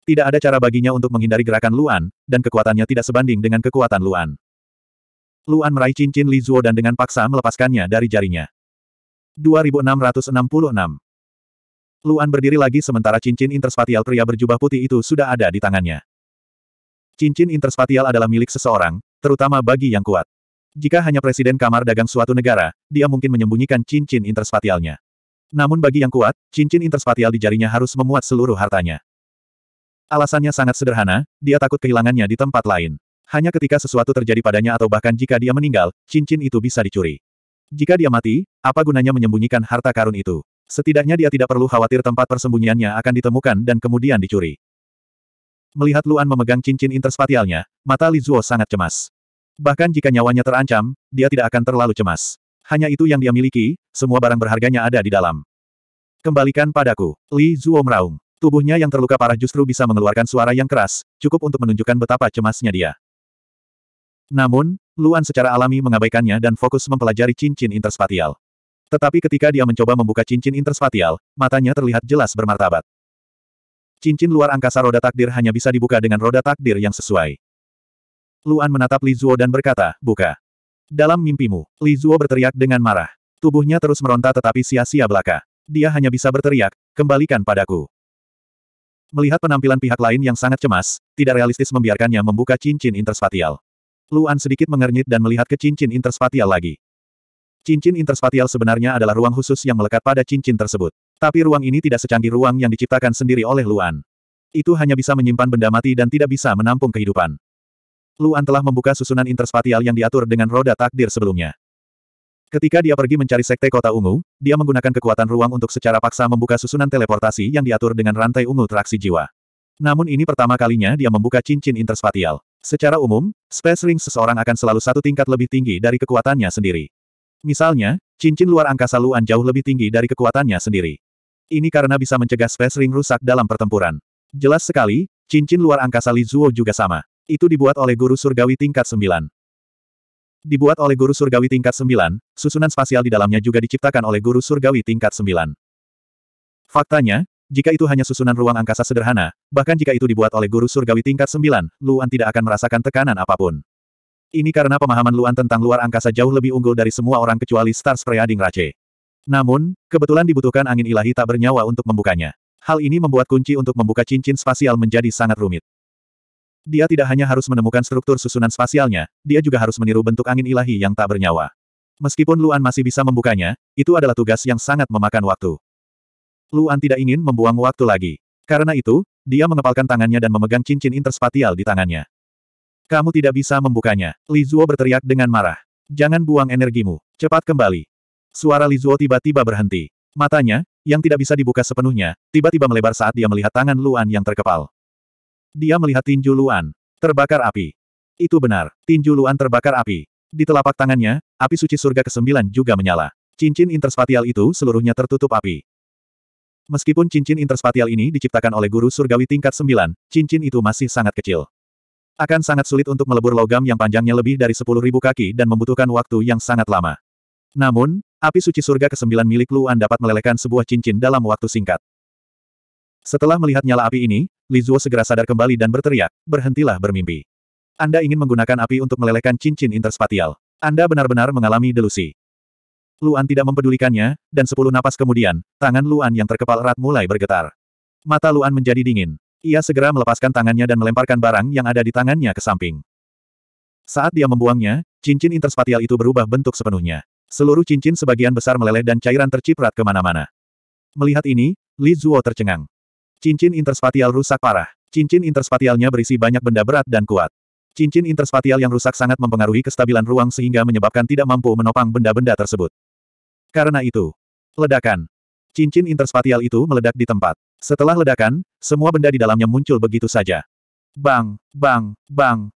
Tidak ada cara baginya untuk menghindari gerakan Luan, dan kekuatannya tidak sebanding dengan kekuatan Luan. Luan meraih cincin Li Zuo dan dengan paksa melepaskannya dari jarinya. 2666 Luan berdiri lagi sementara cincin interspatial pria berjubah putih itu sudah ada di tangannya. Cincin interspatial adalah milik seseorang, terutama bagi yang kuat. Jika hanya presiden kamar dagang suatu negara, dia mungkin menyembunyikan cincin interspatialnya. Namun bagi yang kuat, cincin interspatial di jarinya harus memuat seluruh hartanya. Alasannya sangat sederhana, dia takut kehilangannya di tempat lain. Hanya ketika sesuatu terjadi padanya atau bahkan jika dia meninggal, cincin itu bisa dicuri. Jika dia mati, apa gunanya menyembunyikan harta karun itu? Setidaknya dia tidak perlu khawatir tempat persembunyiannya akan ditemukan dan kemudian dicuri. Melihat Luan memegang cincin interspatialnya, mata Li Zuo sangat cemas. Bahkan jika nyawanya terancam, dia tidak akan terlalu cemas. Hanya itu yang dia miliki, semua barang berharganya ada di dalam. Kembalikan padaku, Li Zuo meraung. Tubuhnya yang terluka parah justru bisa mengeluarkan suara yang keras, cukup untuk menunjukkan betapa cemasnya dia. Namun, Luan secara alami mengabaikannya dan fokus mempelajari cincin interspatial. Tetapi ketika dia mencoba membuka cincin interspatial, matanya terlihat jelas bermartabat. Cincin luar angkasa roda takdir hanya bisa dibuka dengan roda takdir yang sesuai. Luan menatap Li Zuo dan berkata, buka. Dalam mimpimu, Li Zuo berteriak dengan marah. Tubuhnya terus meronta tetapi sia-sia belaka. Dia hanya bisa berteriak, kembalikan padaku. Melihat penampilan pihak lain yang sangat cemas, tidak realistis membiarkannya membuka cincin interspatial. Luan sedikit mengernyit dan melihat ke cincin interspatial lagi. Cincin interspatial sebenarnya adalah ruang khusus yang melekat pada cincin tersebut. Tapi ruang ini tidak secanggih ruang yang diciptakan sendiri oleh Luan. Itu hanya bisa menyimpan benda mati dan tidak bisa menampung kehidupan. Luan telah membuka susunan interspatial yang diatur dengan roda takdir sebelumnya. Ketika dia pergi mencari sekte kota ungu, dia menggunakan kekuatan ruang untuk secara paksa membuka susunan teleportasi yang diatur dengan rantai ungu traksi jiwa. Namun ini pertama kalinya dia membuka cincin interspatial. Secara umum, space ring seseorang akan selalu satu tingkat lebih tinggi dari kekuatannya sendiri. Misalnya, cincin luar angkasa Luan jauh lebih tinggi dari kekuatannya sendiri. Ini karena bisa mencegah space ring rusak dalam pertempuran. Jelas sekali, cincin luar angkasa Li Zuo juga sama. Itu dibuat oleh guru surgawi tingkat 9. Dibuat oleh guru surgawi tingkat 9, susunan spasial di dalamnya juga diciptakan oleh guru surgawi tingkat 9. Faktanya, jika itu hanya susunan ruang angkasa sederhana, bahkan jika itu dibuat oleh guru surgawi tingkat 9, Luan tidak akan merasakan tekanan apapun. Ini karena pemahaman Luan tentang luar angkasa jauh lebih unggul dari semua orang kecuali Star Spreading Rache. Namun, kebetulan dibutuhkan angin ilahi tak bernyawa untuk membukanya. Hal ini membuat kunci untuk membuka cincin spasial menjadi sangat rumit. Dia tidak hanya harus menemukan struktur susunan spasialnya, dia juga harus meniru bentuk angin ilahi yang tak bernyawa. Meskipun Luan masih bisa membukanya, itu adalah tugas yang sangat memakan waktu. Luan tidak ingin membuang waktu lagi. Karena itu, dia mengepalkan tangannya dan memegang cincin interspatial di tangannya. Kamu tidak bisa membukanya. Li Zuo berteriak dengan marah. Jangan buang energimu. Cepat kembali. Suara Li Zuo tiba-tiba berhenti. Matanya, yang tidak bisa dibuka sepenuhnya, tiba-tiba melebar saat dia melihat tangan Luan yang terkepal. Dia melihat tinju Luan. Terbakar api. Itu benar, tinju Luan terbakar api. Di telapak tangannya, api suci surga ke-9 juga menyala. Cincin interspatial itu seluruhnya tertutup api. Meskipun cincin interspatial ini diciptakan oleh guru surgawi tingkat 9, cincin itu masih sangat kecil. Akan sangat sulit untuk melebur logam yang panjangnya lebih dari 10.000 kaki dan membutuhkan waktu yang sangat lama. Namun, api suci surga ke-9 milik Luan dapat melelehkan sebuah cincin dalam waktu singkat. Setelah melihat nyala api ini, Lizuo segera sadar kembali dan berteriak, berhentilah bermimpi. Anda ingin menggunakan api untuk melelehkan cincin interspatial. Anda benar-benar mengalami delusi. Luan tidak mempedulikannya, dan sepuluh napas kemudian, tangan Luan yang terkepal erat mulai bergetar. Mata Luan menjadi dingin. Ia segera melepaskan tangannya dan melemparkan barang yang ada di tangannya ke samping. Saat dia membuangnya, cincin interspatial itu berubah bentuk sepenuhnya. Seluruh cincin sebagian besar meleleh dan cairan terciprat kemana-mana. Melihat ini, Li Zuo tercengang. Cincin interspatial rusak parah. Cincin interspatialnya berisi banyak benda berat dan kuat. Cincin interspatial yang rusak sangat mempengaruhi kestabilan ruang sehingga menyebabkan tidak mampu menopang benda-benda tersebut. Karena itu, ledakan. Cincin interspatial itu meledak di tempat. Setelah ledakan, semua benda di dalamnya muncul begitu saja. Bang, bang, bang.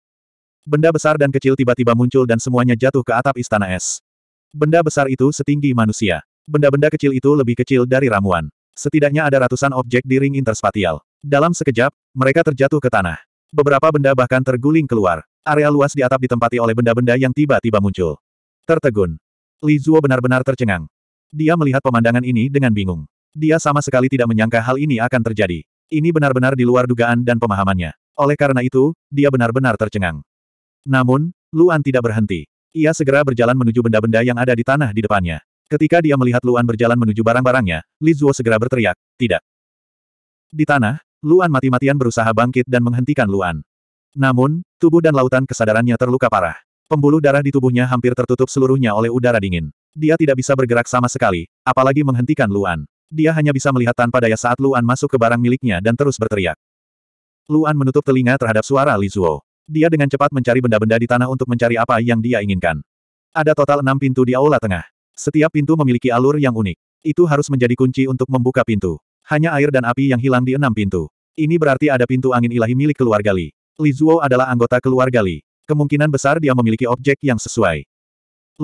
Benda besar dan kecil tiba-tiba muncul dan semuanya jatuh ke atap istana es. Benda besar itu setinggi manusia. Benda-benda kecil itu lebih kecil dari ramuan setidaknya ada ratusan objek di ring interspatial. Dalam sekejap, mereka terjatuh ke tanah. Beberapa benda bahkan terguling keluar. Area luas di atap ditempati oleh benda-benda yang tiba-tiba muncul. Tertegun. Li Zuo benar-benar tercengang. Dia melihat pemandangan ini dengan bingung. Dia sama sekali tidak menyangka hal ini akan terjadi. Ini benar-benar di luar dugaan dan pemahamannya. Oleh karena itu, dia benar-benar tercengang. Namun, Luan tidak berhenti. Ia segera berjalan menuju benda-benda yang ada di tanah di depannya. Ketika dia melihat Luan berjalan menuju barang-barangnya, Li Zuo segera berteriak, tidak. Di tanah, Luan mati-matian berusaha bangkit dan menghentikan Luan. Namun, tubuh dan lautan kesadarannya terluka parah. Pembuluh darah di tubuhnya hampir tertutup seluruhnya oleh udara dingin. Dia tidak bisa bergerak sama sekali, apalagi menghentikan Luan. Dia hanya bisa melihat tanpa daya saat Luan masuk ke barang miliknya dan terus berteriak. Luan menutup telinga terhadap suara Li Zuo. Dia dengan cepat mencari benda-benda di tanah untuk mencari apa yang dia inginkan. Ada total enam pintu di aula tengah. Setiap pintu memiliki alur yang unik. Itu harus menjadi kunci untuk membuka pintu. Hanya air dan api yang hilang di enam pintu. Ini berarti ada pintu angin ilahi milik keluarga Li. Li Zuo adalah anggota keluarga Li. Kemungkinan besar dia memiliki objek yang sesuai.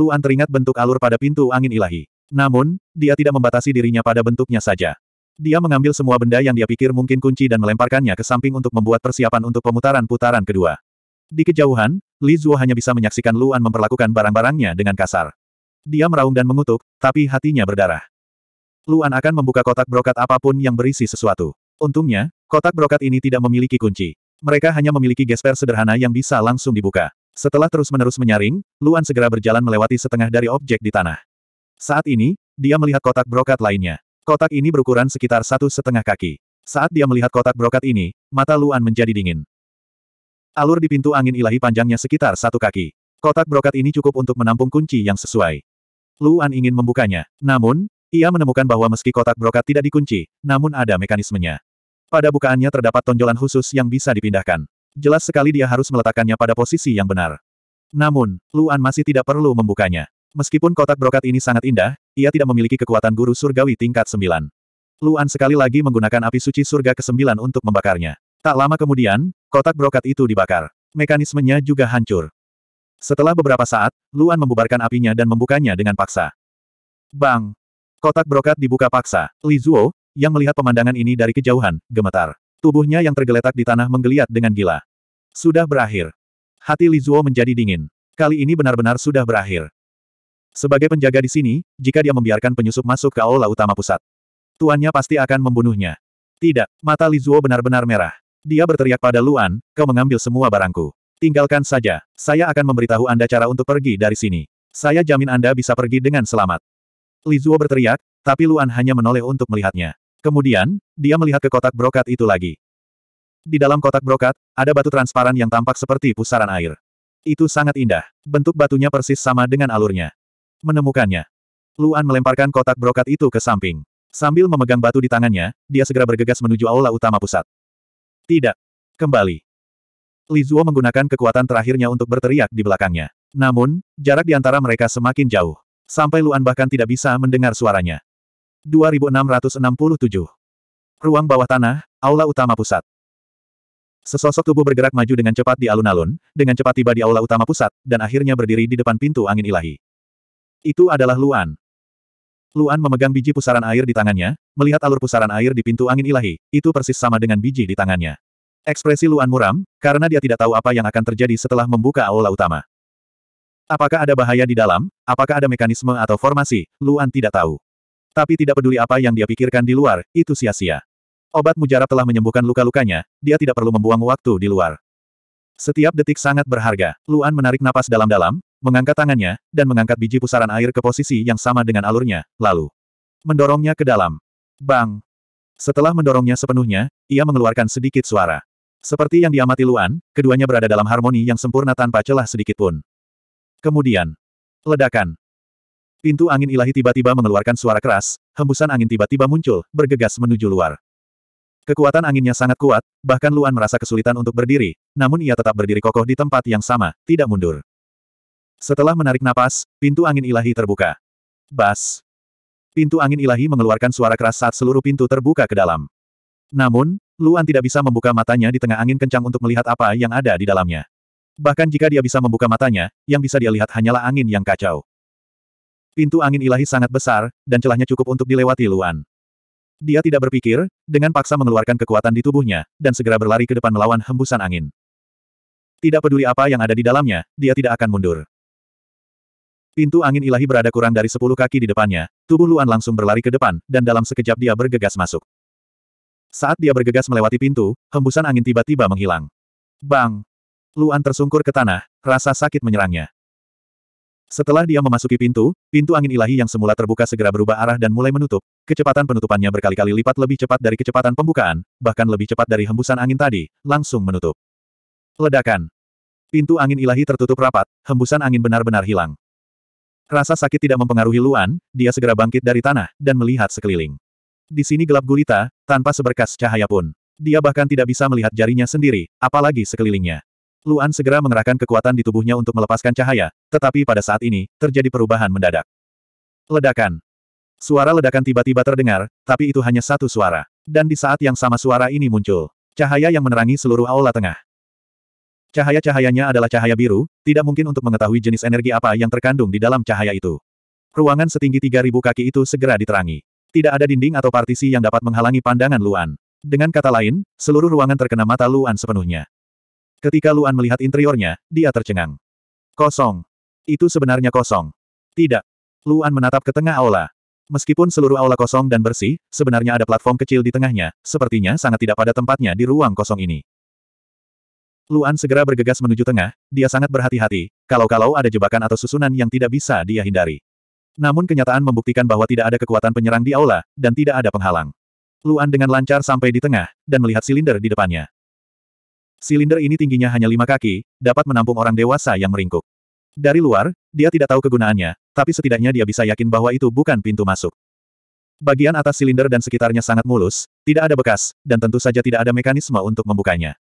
Luan teringat bentuk alur pada pintu angin ilahi. Namun, dia tidak membatasi dirinya pada bentuknya saja. Dia mengambil semua benda yang dia pikir mungkin kunci dan melemparkannya ke samping untuk membuat persiapan untuk pemutaran putaran kedua. Di kejauhan, Li Zuo hanya bisa menyaksikan Luan memperlakukan barang-barangnya dengan kasar. Dia meraung dan mengutuk, tapi hatinya berdarah. Luan akan membuka kotak brokat apapun yang berisi sesuatu. Untungnya, kotak brokat ini tidak memiliki kunci. Mereka hanya memiliki gesper sederhana yang bisa langsung dibuka. Setelah terus-menerus menyaring, Luan segera berjalan melewati setengah dari objek di tanah. Saat ini, dia melihat kotak brokat lainnya. Kotak ini berukuran sekitar satu setengah kaki. Saat dia melihat kotak brokat ini, mata Luan menjadi dingin. Alur di pintu angin ilahi panjangnya sekitar satu kaki. Kotak brokat ini cukup untuk menampung kunci yang sesuai. Luan ingin membukanya. Namun, ia menemukan bahwa meski kotak brokat tidak dikunci, namun ada mekanismenya. Pada bukaannya terdapat tonjolan khusus yang bisa dipindahkan. Jelas sekali dia harus meletakkannya pada posisi yang benar. Namun, Luan masih tidak perlu membukanya. Meskipun kotak brokat ini sangat indah, ia tidak memiliki kekuatan guru surgawi tingkat 9. Luan sekali lagi menggunakan api suci surga ke-9 untuk membakarnya. Tak lama kemudian, kotak brokat itu dibakar. Mekanismenya juga hancur. Setelah beberapa saat, Luan membubarkan apinya dan membukanya dengan paksa. Bang! Kotak brokat dibuka paksa. Li Zuo, yang melihat pemandangan ini dari kejauhan, gemetar. Tubuhnya yang tergeletak di tanah menggeliat dengan gila. Sudah berakhir. Hati Li Zuo menjadi dingin. Kali ini benar-benar sudah berakhir. Sebagai penjaga di sini, jika dia membiarkan penyusup masuk ke aula utama pusat, tuannya pasti akan membunuhnya. Tidak, mata Li Zuo benar-benar merah. Dia berteriak pada Luan, kau mengambil semua barangku. Tinggalkan saja, saya akan memberitahu Anda cara untuk pergi dari sini. Saya jamin Anda bisa pergi dengan selamat. Li Zuo berteriak, tapi Luan hanya menoleh untuk melihatnya. Kemudian, dia melihat ke kotak brokat itu lagi. Di dalam kotak brokat, ada batu transparan yang tampak seperti pusaran air. Itu sangat indah. Bentuk batunya persis sama dengan alurnya. Menemukannya. Luan melemparkan kotak brokat itu ke samping. Sambil memegang batu di tangannya, dia segera bergegas menuju aula utama pusat. Tidak. Kembali. Li Zuo menggunakan kekuatan terakhirnya untuk berteriak di belakangnya. Namun, jarak di antara mereka semakin jauh. Sampai Luan bahkan tidak bisa mendengar suaranya. 2667. Ruang bawah tanah, aula utama pusat. Sesosok tubuh bergerak maju dengan cepat di alun-alun, dengan cepat tiba di aula utama pusat, dan akhirnya berdiri di depan pintu angin ilahi. Itu adalah Luan. Luan memegang biji pusaran air di tangannya, melihat alur pusaran air di pintu angin ilahi, itu persis sama dengan biji di tangannya. Ekspresi Luan muram, karena dia tidak tahu apa yang akan terjadi setelah membuka aula utama. Apakah ada bahaya di dalam, apakah ada mekanisme atau formasi, Luan tidak tahu. Tapi tidak peduli apa yang dia pikirkan di luar, itu sia-sia. Obat mujarab telah menyembuhkan luka-lukanya, dia tidak perlu membuang waktu di luar. Setiap detik sangat berharga. Luan menarik napas dalam-dalam, mengangkat tangannya, dan mengangkat biji pusaran air ke posisi yang sama dengan alurnya, lalu mendorongnya ke dalam. Bang! Setelah mendorongnya sepenuhnya, ia mengeluarkan sedikit suara. Seperti yang diamati Luan, keduanya berada dalam harmoni yang sempurna tanpa celah sedikitpun. Kemudian, ledakan. Pintu angin ilahi tiba-tiba mengeluarkan suara keras, hembusan angin tiba-tiba muncul, bergegas menuju luar. Kekuatan anginnya sangat kuat, bahkan Luan merasa kesulitan untuk berdiri, namun ia tetap berdiri kokoh di tempat yang sama, tidak mundur. Setelah menarik napas, pintu angin ilahi terbuka. Bas. Pintu angin ilahi mengeluarkan suara keras saat seluruh pintu terbuka ke dalam. Namun, Luan tidak bisa membuka matanya di tengah angin kencang untuk melihat apa yang ada di dalamnya. Bahkan jika dia bisa membuka matanya, yang bisa dia lihat hanyalah angin yang kacau. Pintu angin ilahi sangat besar, dan celahnya cukup untuk dilewati Luan. Dia tidak berpikir, dengan paksa mengeluarkan kekuatan di tubuhnya, dan segera berlari ke depan melawan hembusan angin. Tidak peduli apa yang ada di dalamnya, dia tidak akan mundur. Pintu angin ilahi berada kurang dari sepuluh kaki di depannya, tubuh Luan langsung berlari ke depan, dan dalam sekejap dia bergegas masuk. Saat dia bergegas melewati pintu, hembusan angin tiba-tiba menghilang. Bang! Luan tersungkur ke tanah, rasa sakit menyerangnya. Setelah dia memasuki pintu, pintu angin ilahi yang semula terbuka segera berubah arah dan mulai menutup, kecepatan penutupannya berkali-kali lipat lebih cepat dari kecepatan pembukaan, bahkan lebih cepat dari hembusan angin tadi, langsung menutup. Ledakan. Pintu angin ilahi tertutup rapat, hembusan angin benar-benar hilang. Rasa sakit tidak mempengaruhi Luan, dia segera bangkit dari tanah, dan melihat sekeliling. Di sini gelap gulita, tanpa seberkas cahaya pun. Dia bahkan tidak bisa melihat jarinya sendiri, apalagi sekelilingnya. Luan segera mengerahkan kekuatan di tubuhnya untuk melepaskan cahaya, tetapi pada saat ini, terjadi perubahan mendadak. Ledakan. Suara ledakan tiba-tiba terdengar, tapi itu hanya satu suara. Dan di saat yang sama suara ini muncul. Cahaya yang menerangi seluruh aula tengah. Cahaya-cahayanya adalah cahaya biru, tidak mungkin untuk mengetahui jenis energi apa yang terkandung di dalam cahaya itu. Ruangan setinggi 3000 kaki itu segera diterangi. Tidak ada dinding atau partisi yang dapat menghalangi pandangan Luan. Dengan kata lain, seluruh ruangan terkena mata Luan sepenuhnya. Ketika Luan melihat interiornya, dia tercengang. Kosong. Itu sebenarnya kosong. Tidak. Luan menatap ke tengah aula. Meskipun seluruh aula kosong dan bersih, sebenarnya ada platform kecil di tengahnya, sepertinya sangat tidak pada tempatnya di ruang kosong ini. Luan segera bergegas menuju tengah, dia sangat berhati-hati, kalau-kalau ada jebakan atau susunan yang tidak bisa dia hindari. Namun kenyataan membuktikan bahwa tidak ada kekuatan penyerang di aula, dan tidak ada penghalang. Luan dengan lancar sampai di tengah, dan melihat silinder di depannya. Silinder ini tingginya hanya lima kaki, dapat menampung orang dewasa yang meringkuk. Dari luar, dia tidak tahu kegunaannya, tapi setidaknya dia bisa yakin bahwa itu bukan pintu masuk. Bagian atas silinder dan sekitarnya sangat mulus, tidak ada bekas, dan tentu saja tidak ada mekanisme untuk membukanya.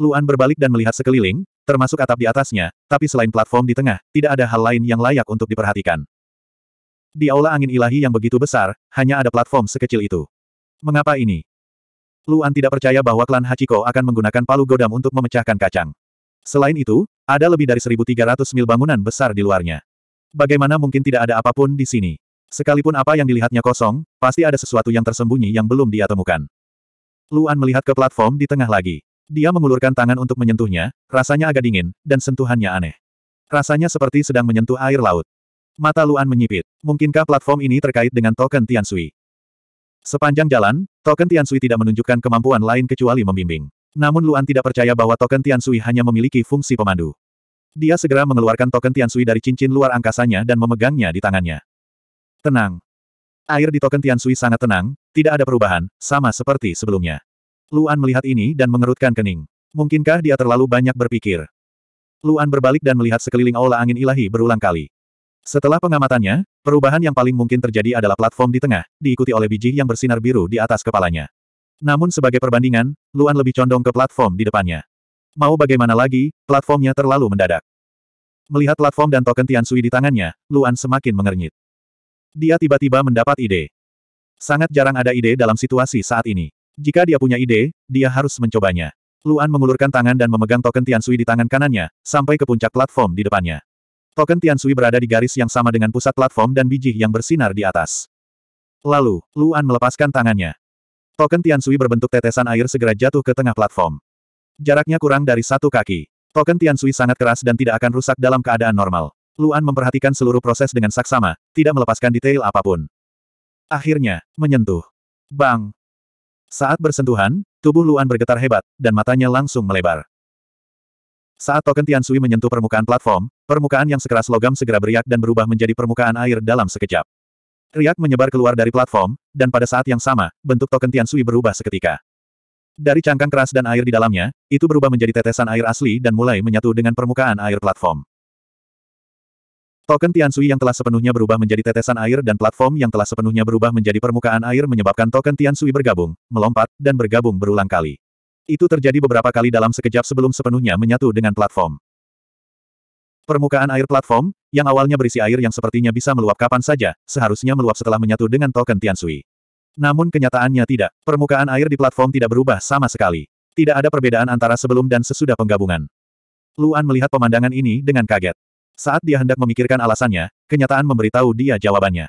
Luan berbalik dan melihat sekeliling, termasuk atap di atasnya, tapi selain platform di tengah, tidak ada hal lain yang layak untuk diperhatikan. Di aula angin ilahi yang begitu besar, hanya ada platform sekecil itu. Mengapa ini? Luan tidak percaya bahwa klan Hachiko akan menggunakan palu godam untuk memecahkan kacang. Selain itu, ada lebih dari 1.300 mil bangunan besar di luarnya. Bagaimana mungkin tidak ada apapun di sini? Sekalipun apa yang dilihatnya kosong, pasti ada sesuatu yang tersembunyi yang belum dia temukan. Luan melihat ke platform di tengah lagi. Dia mengulurkan tangan untuk menyentuhnya, rasanya agak dingin, dan sentuhannya aneh. Rasanya seperti sedang menyentuh air laut. Mata Luan menyipit. Mungkinkah platform ini terkait dengan token Tiansui? Sepanjang jalan, token Tiansui tidak menunjukkan kemampuan lain kecuali membimbing. Namun Luan tidak percaya bahwa token Tiansui hanya memiliki fungsi pemandu. Dia segera mengeluarkan token Tiansui dari cincin luar angkasanya dan memegangnya di tangannya. Tenang. Air di token Tiansui sangat tenang, tidak ada perubahan, sama seperti sebelumnya. Luan melihat ini dan mengerutkan kening. Mungkinkah dia terlalu banyak berpikir? Luan berbalik dan melihat sekeliling aula angin ilahi berulang kali. Setelah pengamatannya, perubahan yang paling mungkin terjadi adalah platform di tengah, diikuti oleh biji yang bersinar biru di atas kepalanya. Namun sebagai perbandingan, Luan lebih condong ke platform di depannya. Mau bagaimana lagi, platformnya terlalu mendadak. Melihat platform dan token Tiansui di tangannya, Luan semakin mengernyit. Dia tiba-tiba mendapat ide. Sangat jarang ada ide dalam situasi saat ini. Jika dia punya ide, dia harus mencobanya. Luan mengulurkan tangan dan memegang token Tiansui di tangan kanannya, sampai ke puncak platform di depannya. Token Tian Tiansui berada di garis yang sama dengan pusat platform dan biji yang bersinar di atas. Lalu, Luan melepaskan tangannya. Token Tian Tiansui berbentuk tetesan air segera jatuh ke tengah platform. Jaraknya kurang dari satu kaki. Token Tian Tiansui sangat keras dan tidak akan rusak dalam keadaan normal. Luan memperhatikan seluruh proses dengan saksama, tidak melepaskan detail apapun. Akhirnya, menyentuh. Bang! Saat bersentuhan, tubuh Luan bergetar hebat, dan matanya langsung melebar. Saat token Tian Sui menyentuh permukaan platform, permukaan yang sekeras logam segera beriak dan berubah menjadi permukaan air dalam sekejap. Riak menyebar keluar dari platform, dan pada saat yang sama, bentuk token Tian Sui berubah seketika. Dari cangkang keras dan air di dalamnya, itu berubah menjadi tetesan air asli dan mulai menyatu dengan permukaan air platform. Token Tian Sui yang telah sepenuhnya berubah menjadi tetesan air dan platform yang telah sepenuhnya berubah menjadi permukaan air menyebabkan token Tian Sui bergabung, melompat, dan bergabung berulang kali. Itu terjadi beberapa kali dalam sekejap sebelum sepenuhnya menyatu dengan platform. Permukaan air platform, yang awalnya berisi air yang sepertinya bisa meluap kapan saja, seharusnya meluap setelah menyatu dengan token Tiansui. Namun kenyataannya tidak, permukaan air di platform tidak berubah sama sekali. Tidak ada perbedaan antara sebelum dan sesudah penggabungan. Luan melihat pemandangan ini dengan kaget. Saat dia hendak memikirkan alasannya, kenyataan memberitahu dia jawabannya.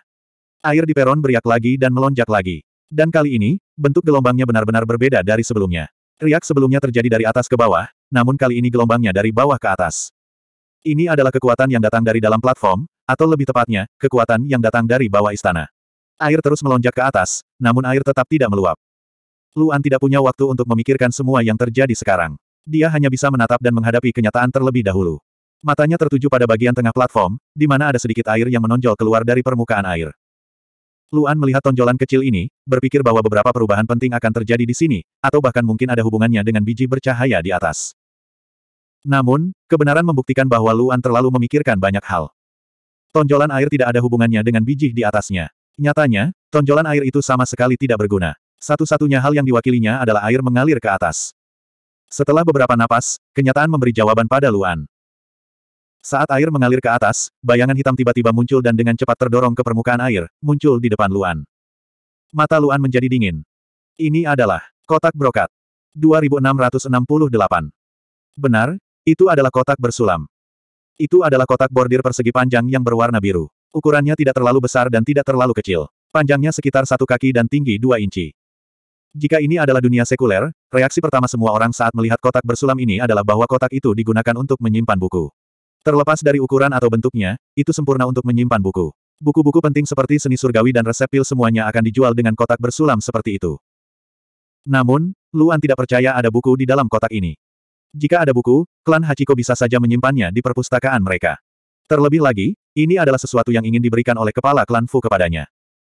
Air di peron beriak lagi dan melonjak lagi. Dan kali ini, bentuk gelombangnya benar-benar berbeda dari sebelumnya. Riak sebelumnya terjadi dari atas ke bawah, namun kali ini gelombangnya dari bawah ke atas. Ini adalah kekuatan yang datang dari dalam platform, atau lebih tepatnya, kekuatan yang datang dari bawah istana. Air terus melonjak ke atas, namun air tetap tidak meluap. Luan tidak punya waktu untuk memikirkan semua yang terjadi sekarang. Dia hanya bisa menatap dan menghadapi kenyataan terlebih dahulu. Matanya tertuju pada bagian tengah platform, di mana ada sedikit air yang menonjol keluar dari permukaan air. Luan melihat tonjolan kecil ini, berpikir bahwa beberapa perubahan penting akan terjadi di sini, atau bahkan mungkin ada hubungannya dengan biji bercahaya di atas. Namun, kebenaran membuktikan bahwa Luan terlalu memikirkan banyak hal. Tonjolan air tidak ada hubungannya dengan biji di atasnya. Nyatanya, tonjolan air itu sama sekali tidak berguna. Satu-satunya hal yang diwakilinya adalah air mengalir ke atas. Setelah beberapa napas, kenyataan memberi jawaban pada Luan. Saat air mengalir ke atas, bayangan hitam tiba-tiba muncul dan dengan cepat terdorong ke permukaan air, muncul di depan Luan. Mata Luan menjadi dingin. Ini adalah kotak brokat. 2668. Benar, itu adalah kotak bersulam. Itu adalah kotak bordir persegi panjang yang berwarna biru. Ukurannya tidak terlalu besar dan tidak terlalu kecil. Panjangnya sekitar satu kaki dan tinggi dua inci. Jika ini adalah dunia sekuler, reaksi pertama semua orang saat melihat kotak bersulam ini adalah bahwa kotak itu digunakan untuk menyimpan buku. Terlepas dari ukuran atau bentuknya, itu sempurna untuk menyimpan buku. Buku-buku penting seperti seni surgawi dan resep pil semuanya akan dijual dengan kotak bersulam seperti itu. Namun, Luan tidak percaya ada buku di dalam kotak ini. Jika ada buku, klan Hachiko bisa saja menyimpannya di perpustakaan mereka. Terlebih lagi, ini adalah sesuatu yang ingin diberikan oleh kepala klan Fu kepadanya.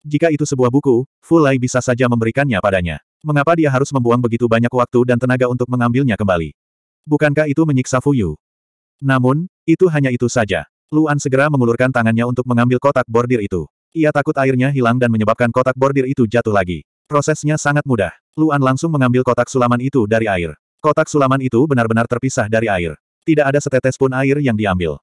Jika itu sebuah buku, Fu Lai bisa saja memberikannya padanya. Mengapa dia harus membuang begitu banyak waktu dan tenaga untuk mengambilnya kembali? Bukankah itu menyiksa Fu Yu? Namun, itu hanya itu saja. Luan segera mengulurkan tangannya untuk mengambil kotak bordir itu. Ia takut airnya hilang dan menyebabkan kotak bordir itu jatuh lagi. Prosesnya sangat mudah. Luan langsung mengambil kotak sulaman itu dari air. Kotak sulaman itu benar-benar terpisah dari air. Tidak ada setetes pun air yang diambil.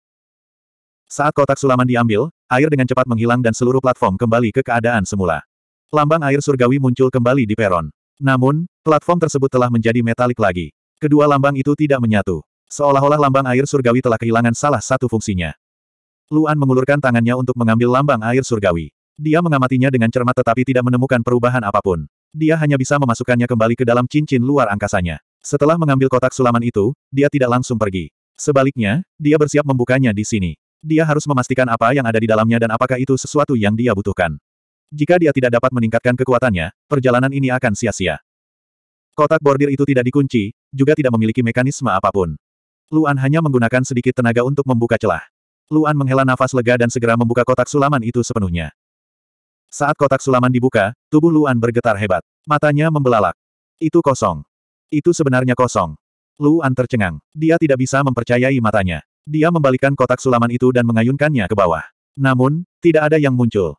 Saat kotak sulaman diambil, air dengan cepat menghilang dan seluruh platform kembali ke keadaan semula. Lambang air surgawi muncul kembali di peron. Namun, platform tersebut telah menjadi metalik lagi. Kedua lambang itu tidak menyatu. Seolah-olah lambang air surgawi telah kehilangan salah satu fungsinya. Luan mengulurkan tangannya untuk mengambil lambang air surgawi. Dia mengamatinya dengan cermat tetapi tidak menemukan perubahan apapun. Dia hanya bisa memasukkannya kembali ke dalam cincin luar angkasanya. Setelah mengambil kotak sulaman itu, dia tidak langsung pergi. Sebaliknya, dia bersiap membukanya di sini. Dia harus memastikan apa yang ada di dalamnya dan apakah itu sesuatu yang dia butuhkan. Jika dia tidak dapat meningkatkan kekuatannya, perjalanan ini akan sia-sia. Kotak bordir itu tidak dikunci, juga tidak memiliki mekanisme apapun. Luan hanya menggunakan sedikit tenaga untuk membuka celah. Luan menghela nafas lega dan segera membuka kotak sulaman itu sepenuhnya. Saat kotak sulaman dibuka, tubuh Luan bergetar hebat. Matanya membelalak. Itu kosong. Itu sebenarnya kosong. Luan tercengang. Dia tidak bisa mempercayai matanya. Dia membalikkan kotak sulaman itu dan mengayunkannya ke bawah. Namun, tidak ada yang muncul.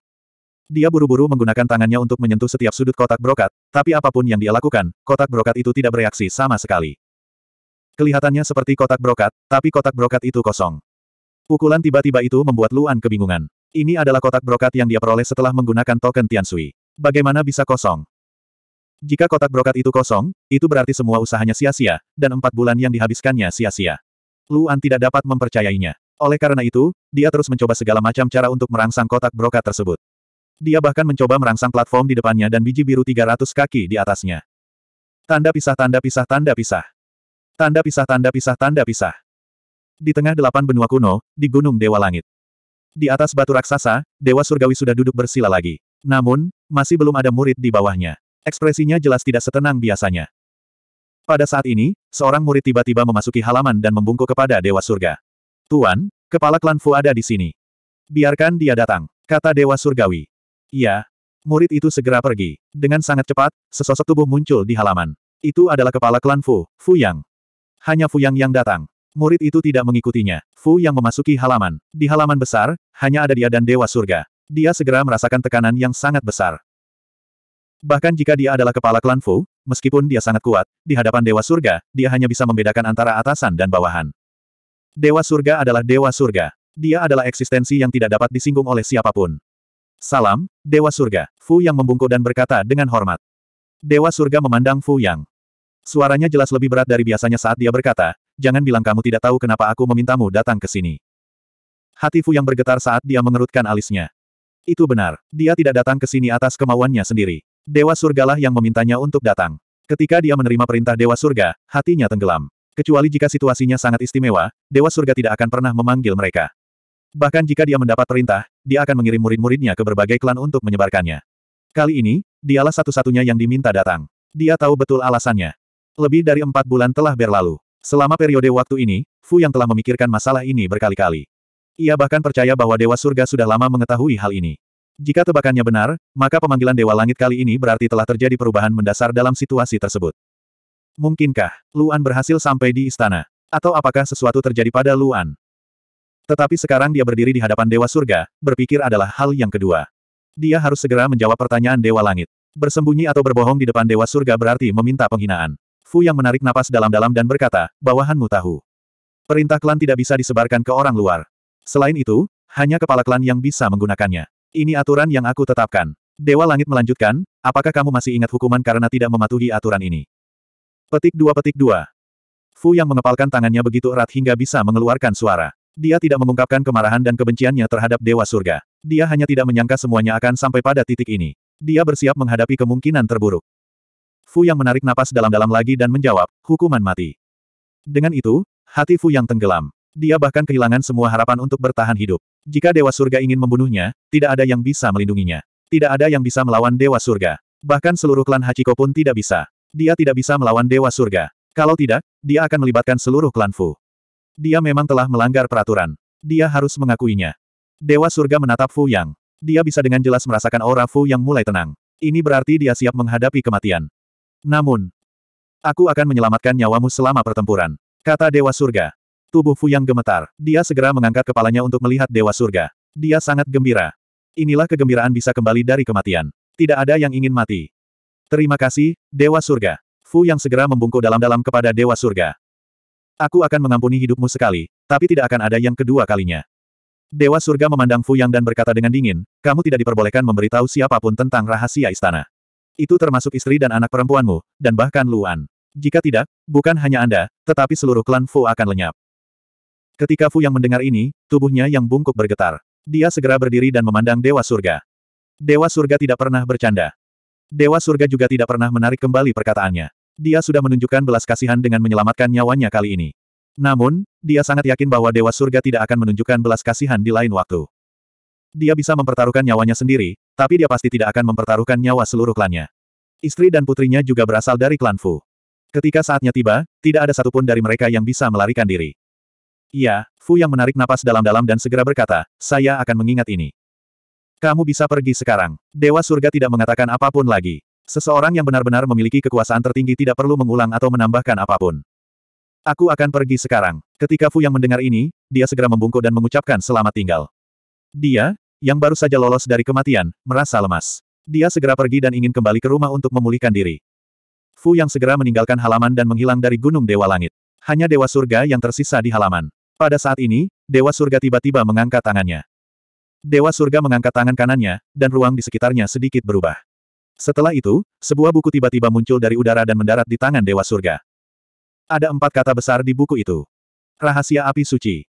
Dia buru-buru menggunakan tangannya untuk menyentuh setiap sudut kotak brokat, tapi apapun yang dia lakukan, kotak brokat itu tidak bereaksi sama sekali. Kelihatannya seperti kotak brokat, tapi kotak brokat itu kosong. Pukulan tiba-tiba itu membuat Luan kebingungan. Ini adalah kotak brokat yang dia peroleh setelah menggunakan token Tian Tiansui. Bagaimana bisa kosong? Jika kotak brokat itu kosong, itu berarti semua usahanya sia-sia, dan empat bulan yang dihabiskannya sia-sia. Luan tidak dapat mempercayainya. Oleh karena itu, dia terus mencoba segala macam cara untuk merangsang kotak brokat tersebut. Dia bahkan mencoba merangsang platform di depannya dan biji biru 300 kaki di atasnya. Tanda pisah tanda pisah tanda pisah. Tanda pisah tanda pisah tanda pisah. Di tengah delapan benua kuno, di Gunung Dewa Langit. Di atas batu raksasa, Dewa Surgawi sudah duduk bersila lagi. Namun, masih belum ada murid di bawahnya. Ekspresinya jelas tidak setenang biasanya. Pada saat ini, seorang murid tiba-tiba memasuki halaman dan membungkuk kepada Dewa Surga. Tuan, kepala klan Fu ada di sini. Biarkan dia datang, kata Dewa Surgawi. Iya. Murid itu segera pergi. Dengan sangat cepat, sesosok tubuh muncul di halaman. Itu adalah kepala klan Fu, Fu Yang. Hanya Fu Yang yang datang. Murid itu tidak mengikutinya. Fu yang memasuki halaman. Di halaman besar, hanya ada dia dan Dewa Surga. Dia segera merasakan tekanan yang sangat besar. Bahkan jika dia adalah kepala klan Fu, meskipun dia sangat kuat, di hadapan Dewa Surga, dia hanya bisa membedakan antara atasan dan bawahan. Dewa Surga adalah Dewa Surga. Dia adalah eksistensi yang tidak dapat disinggung oleh siapapun. Salam, Dewa Surga. Fu yang membungkuk dan berkata dengan hormat. Dewa Surga memandang Fu Yang. Suaranya jelas lebih berat dari biasanya saat dia berkata, jangan bilang kamu tidak tahu kenapa aku memintamu datang ke sini. Hati Fu yang bergetar saat dia mengerutkan alisnya. Itu benar, dia tidak datang ke sini atas kemauannya sendiri. Dewa Surgalah yang memintanya untuk datang. Ketika dia menerima perintah Dewa Surga, hatinya tenggelam. Kecuali jika situasinya sangat istimewa, Dewa Surga tidak akan pernah memanggil mereka. Bahkan jika dia mendapat perintah, dia akan mengirim murid-muridnya ke berbagai klan untuk menyebarkannya. Kali ini, dialah satu-satunya yang diminta datang. Dia tahu betul alasannya. Lebih dari empat bulan telah berlalu. Selama periode waktu ini, Fu yang telah memikirkan masalah ini berkali-kali. Ia bahkan percaya bahwa Dewa Surga sudah lama mengetahui hal ini. Jika tebakannya benar, maka pemanggilan Dewa Langit kali ini berarti telah terjadi perubahan mendasar dalam situasi tersebut. Mungkinkah Luan berhasil sampai di istana? Atau apakah sesuatu terjadi pada Luan? Tetapi sekarang dia berdiri di hadapan Dewa Surga, berpikir adalah hal yang kedua. Dia harus segera menjawab pertanyaan Dewa Langit. Bersembunyi atau berbohong di depan Dewa Surga berarti meminta penghinaan. Fu yang menarik napas dalam-dalam dan berkata, bawahanmu tahu. Perintah klan tidak bisa disebarkan ke orang luar. Selain itu, hanya kepala klan yang bisa menggunakannya. Ini aturan yang aku tetapkan. Dewa Langit melanjutkan, apakah kamu masih ingat hukuman karena tidak mematuhi aturan ini? Petik dua petik dua. Fu yang mengepalkan tangannya begitu erat hingga bisa mengeluarkan suara. Dia tidak mengungkapkan kemarahan dan kebenciannya terhadap Dewa Surga. Dia hanya tidak menyangka semuanya akan sampai pada titik ini. Dia bersiap menghadapi kemungkinan terburuk. Fu yang menarik napas dalam-dalam lagi dan menjawab, hukuman mati. Dengan itu, hati Fu yang tenggelam. Dia bahkan kehilangan semua harapan untuk bertahan hidup. Jika Dewa Surga ingin membunuhnya, tidak ada yang bisa melindunginya. Tidak ada yang bisa melawan Dewa Surga. Bahkan seluruh klan Hachiko pun tidak bisa. Dia tidak bisa melawan Dewa Surga. Kalau tidak, dia akan melibatkan seluruh klan Fu. Dia memang telah melanggar peraturan. Dia harus mengakuinya. Dewa Surga menatap Fu Yang. Dia bisa dengan jelas merasakan aura Fu Yang mulai tenang. Ini berarti dia siap menghadapi kematian. Namun, aku akan menyelamatkan nyawamu selama pertempuran. Kata Dewa Surga. Tubuh Fu yang gemetar. Dia segera mengangkat kepalanya untuk melihat Dewa Surga. Dia sangat gembira. Inilah kegembiraan bisa kembali dari kematian. Tidak ada yang ingin mati. Terima kasih, Dewa Surga. Fu yang segera membungkuk dalam-dalam kepada Dewa Surga. Aku akan mengampuni hidupmu sekali, tapi tidak akan ada yang kedua kalinya. Dewa Surga memandang Fu Yang dan berkata dengan dingin, kamu tidak diperbolehkan memberitahu siapapun tentang rahasia istana. Itu termasuk istri dan anak perempuanmu, dan bahkan Luan. Jika tidak, bukan hanya Anda, tetapi seluruh klan Fu akan lenyap. Ketika Fu yang mendengar ini, tubuhnya yang bungkuk bergetar. Dia segera berdiri dan memandang Dewa Surga. Dewa Surga tidak pernah bercanda. Dewa Surga juga tidak pernah menarik kembali perkataannya. Dia sudah menunjukkan belas kasihan dengan menyelamatkan nyawanya kali ini. Namun, dia sangat yakin bahwa Dewa Surga tidak akan menunjukkan belas kasihan di lain waktu. Dia bisa mempertaruhkan nyawanya sendiri, tapi dia pasti tidak akan mempertaruhkan nyawa seluruh klannya. Istri dan putrinya juga berasal dari klan Fu. Ketika saatnya tiba, tidak ada satupun dari mereka yang bisa melarikan diri. Iya, Fu yang menarik napas dalam-dalam dan segera berkata, saya akan mengingat ini. Kamu bisa pergi sekarang. Dewa surga tidak mengatakan apapun lagi. Seseorang yang benar-benar memiliki kekuasaan tertinggi tidak perlu mengulang atau menambahkan apapun. Aku akan pergi sekarang. Ketika Fu yang mendengar ini, dia segera membungkuk dan mengucapkan selamat tinggal. Dia, yang baru saja lolos dari kematian, merasa lemas. Dia segera pergi dan ingin kembali ke rumah untuk memulihkan diri. Fu yang segera meninggalkan halaman dan menghilang dari Gunung Dewa Langit. Hanya Dewa Surga yang tersisa di halaman. Pada saat ini, Dewa Surga tiba-tiba mengangkat tangannya. Dewa Surga mengangkat tangan kanannya, dan ruang di sekitarnya sedikit berubah. Setelah itu, sebuah buku tiba-tiba muncul dari udara dan mendarat di tangan Dewa Surga. Ada empat kata besar di buku itu. Rahasia Api Suci.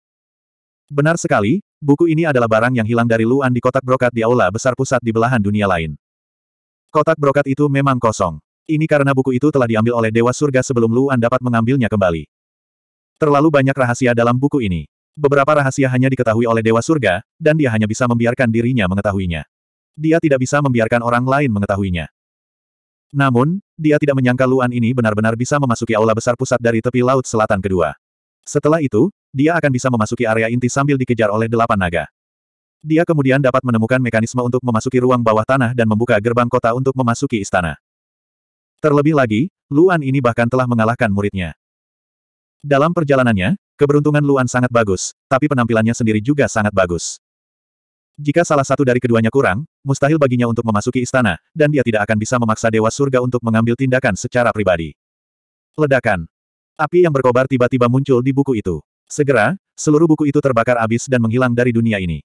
Benar sekali, Buku ini adalah barang yang hilang dari Luan di kotak brokat di aula besar pusat di belahan dunia lain. Kotak brokat itu memang kosong. Ini karena buku itu telah diambil oleh Dewa Surga sebelum Luan dapat mengambilnya kembali. Terlalu banyak rahasia dalam buku ini. Beberapa rahasia hanya diketahui oleh Dewa Surga, dan dia hanya bisa membiarkan dirinya mengetahuinya. Dia tidak bisa membiarkan orang lain mengetahuinya. Namun, dia tidak menyangka Luan ini benar-benar bisa memasuki aula besar pusat dari tepi laut selatan kedua. Setelah itu, dia akan bisa memasuki area inti sambil dikejar oleh delapan naga. Dia kemudian dapat menemukan mekanisme untuk memasuki ruang bawah tanah dan membuka gerbang kota untuk memasuki istana. Terlebih lagi, Luan ini bahkan telah mengalahkan muridnya. Dalam perjalanannya, keberuntungan Luan sangat bagus, tapi penampilannya sendiri juga sangat bagus. Jika salah satu dari keduanya kurang, mustahil baginya untuk memasuki istana, dan dia tidak akan bisa memaksa Dewa Surga untuk mengambil tindakan secara pribadi. Ledakan. Api yang berkobar tiba-tiba muncul di buku itu. Segera, seluruh buku itu terbakar habis dan menghilang dari dunia ini.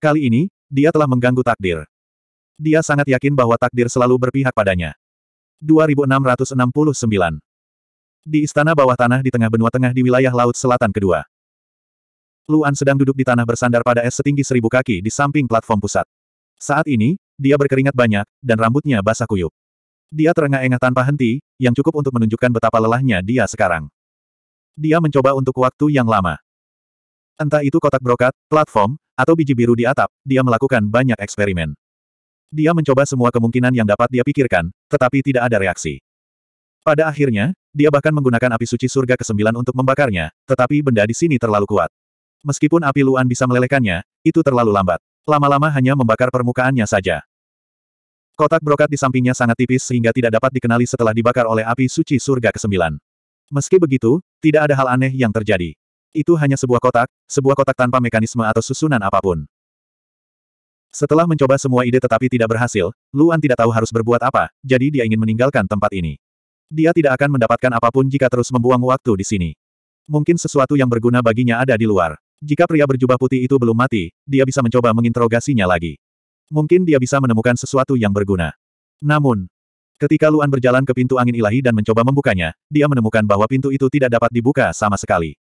Kali ini, dia telah mengganggu takdir. Dia sangat yakin bahwa takdir selalu berpihak padanya. 2669 Di istana bawah tanah di tengah benua tengah di wilayah Laut Selatan kedua. Luan sedang duduk di tanah bersandar pada es setinggi seribu kaki di samping platform pusat. Saat ini, dia berkeringat banyak, dan rambutnya basah kuyup. Dia terengah-engah tanpa henti, yang cukup untuk menunjukkan betapa lelahnya dia sekarang. Dia mencoba untuk waktu yang lama. Entah itu kotak brokat, platform, atau biji biru di atap, dia melakukan banyak eksperimen. Dia mencoba semua kemungkinan yang dapat dia pikirkan, tetapi tidak ada reaksi. Pada akhirnya, dia bahkan menggunakan api suci surga ke-9 untuk membakarnya, tetapi benda di sini terlalu kuat. Meskipun api Luan bisa melelehkannya, itu terlalu lambat. Lama-lama hanya membakar permukaannya saja. Kotak brokat di sampingnya sangat tipis sehingga tidak dapat dikenali setelah dibakar oleh api suci surga ke-9. Meski begitu, tidak ada hal aneh yang terjadi. Itu hanya sebuah kotak, sebuah kotak tanpa mekanisme atau susunan apapun. Setelah mencoba semua ide tetapi tidak berhasil, Luan tidak tahu harus berbuat apa, jadi dia ingin meninggalkan tempat ini. Dia tidak akan mendapatkan apapun jika terus membuang waktu di sini. Mungkin sesuatu yang berguna baginya ada di luar. Jika pria berjubah putih itu belum mati, dia bisa mencoba menginterogasinya lagi. Mungkin dia bisa menemukan sesuatu yang berguna. Namun, Ketika Luan berjalan ke pintu angin ilahi dan mencoba membukanya, dia menemukan bahwa pintu itu tidak dapat dibuka sama sekali.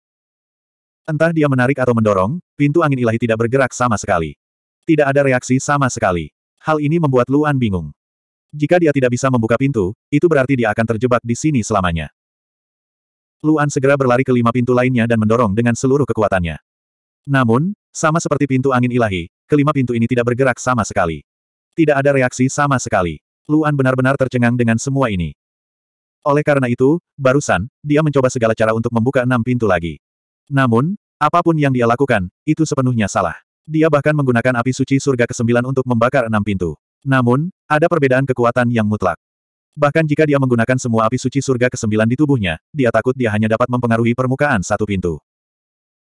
Entah dia menarik atau mendorong, pintu angin ilahi tidak bergerak sama sekali. Tidak ada reaksi sama sekali. Hal ini membuat Luan bingung. Jika dia tidak bisa membuka pintu, itu berarti dia akan terjebak di sini selamanya. Luan segera berlari ke lima pintu lainnya dan mendorong dengan seluruh kekuatannya. Namun, sama seperti pintu angin ilahi, kelima pintu ini tidak bergerak sama sekali. Tidak ada reaksi sama sekali. Luan benar-benar tercengang dengan semua ini. Oleh karena itu, barusan, dia mencoba segala cara untuk membuka enam pintu lagi. Namun, apapun yang dia lakukan, itu sepenuhnya salah. Dia bahkan menggunakan api suci surga kesembilan untuk membakar enam pintu. Namun, ada perbedaan kekuatan yang mutlak. Bahkan jika dia menggunakan semua api suci surga kesembilan di tubuhnya, dia takut dia hanya dapat mempengaruhi permukaan satu pintu.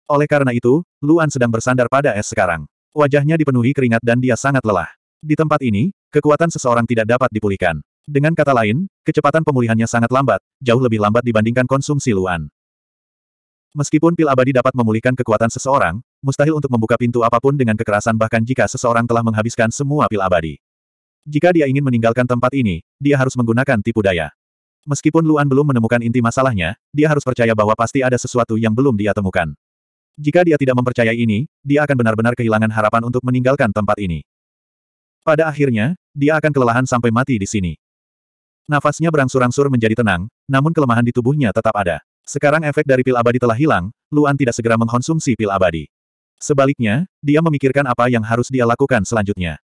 Oleh karena itu, Luan sedang bersandar pada es sekarang. Wajahnya dipenuhi keringat dan dia sangat lelah. Di tempat ini, Kekuatan seseorang tidak dapat dipulihkan. Dengan kata lain, kecepatan pemulihannya sangat lambat, jauh lebih lambat dibandingkan konsumsi Luan. Meskipun pil abadi dapat memulihkan kekuatan seseorang, mustahil untuk membuka pintu apapun dengan kekerasan bahkan jika seseorang telah menghabiskan semua pil abadi. Jika dia ingin meninggalkan tempat ini, dia harus menggunakan tipu daya. Meskipun Luan belum menemukan inti masalahnya, dia harus percaya bahwa pasti ada sesuatu yang belum dia temukan. Jika dia tidak mempercayai ini, dia akan benar-benar kehilangan harapan untuk meninggalkan tempat ini. Pada akhirnya, dia akan kelelahan sampai mati di sini. Nafasnya berangsur-angsur menjadi tenang, namun kelemahan di tubuhnya tetap ada. Sekarang efek dari pil abadi telah hilang, Luan tidak segera mengkonsumsi pil abadi. Sebaliknya, dia memikirkan apa yang harus dia lakukan selanjutnya.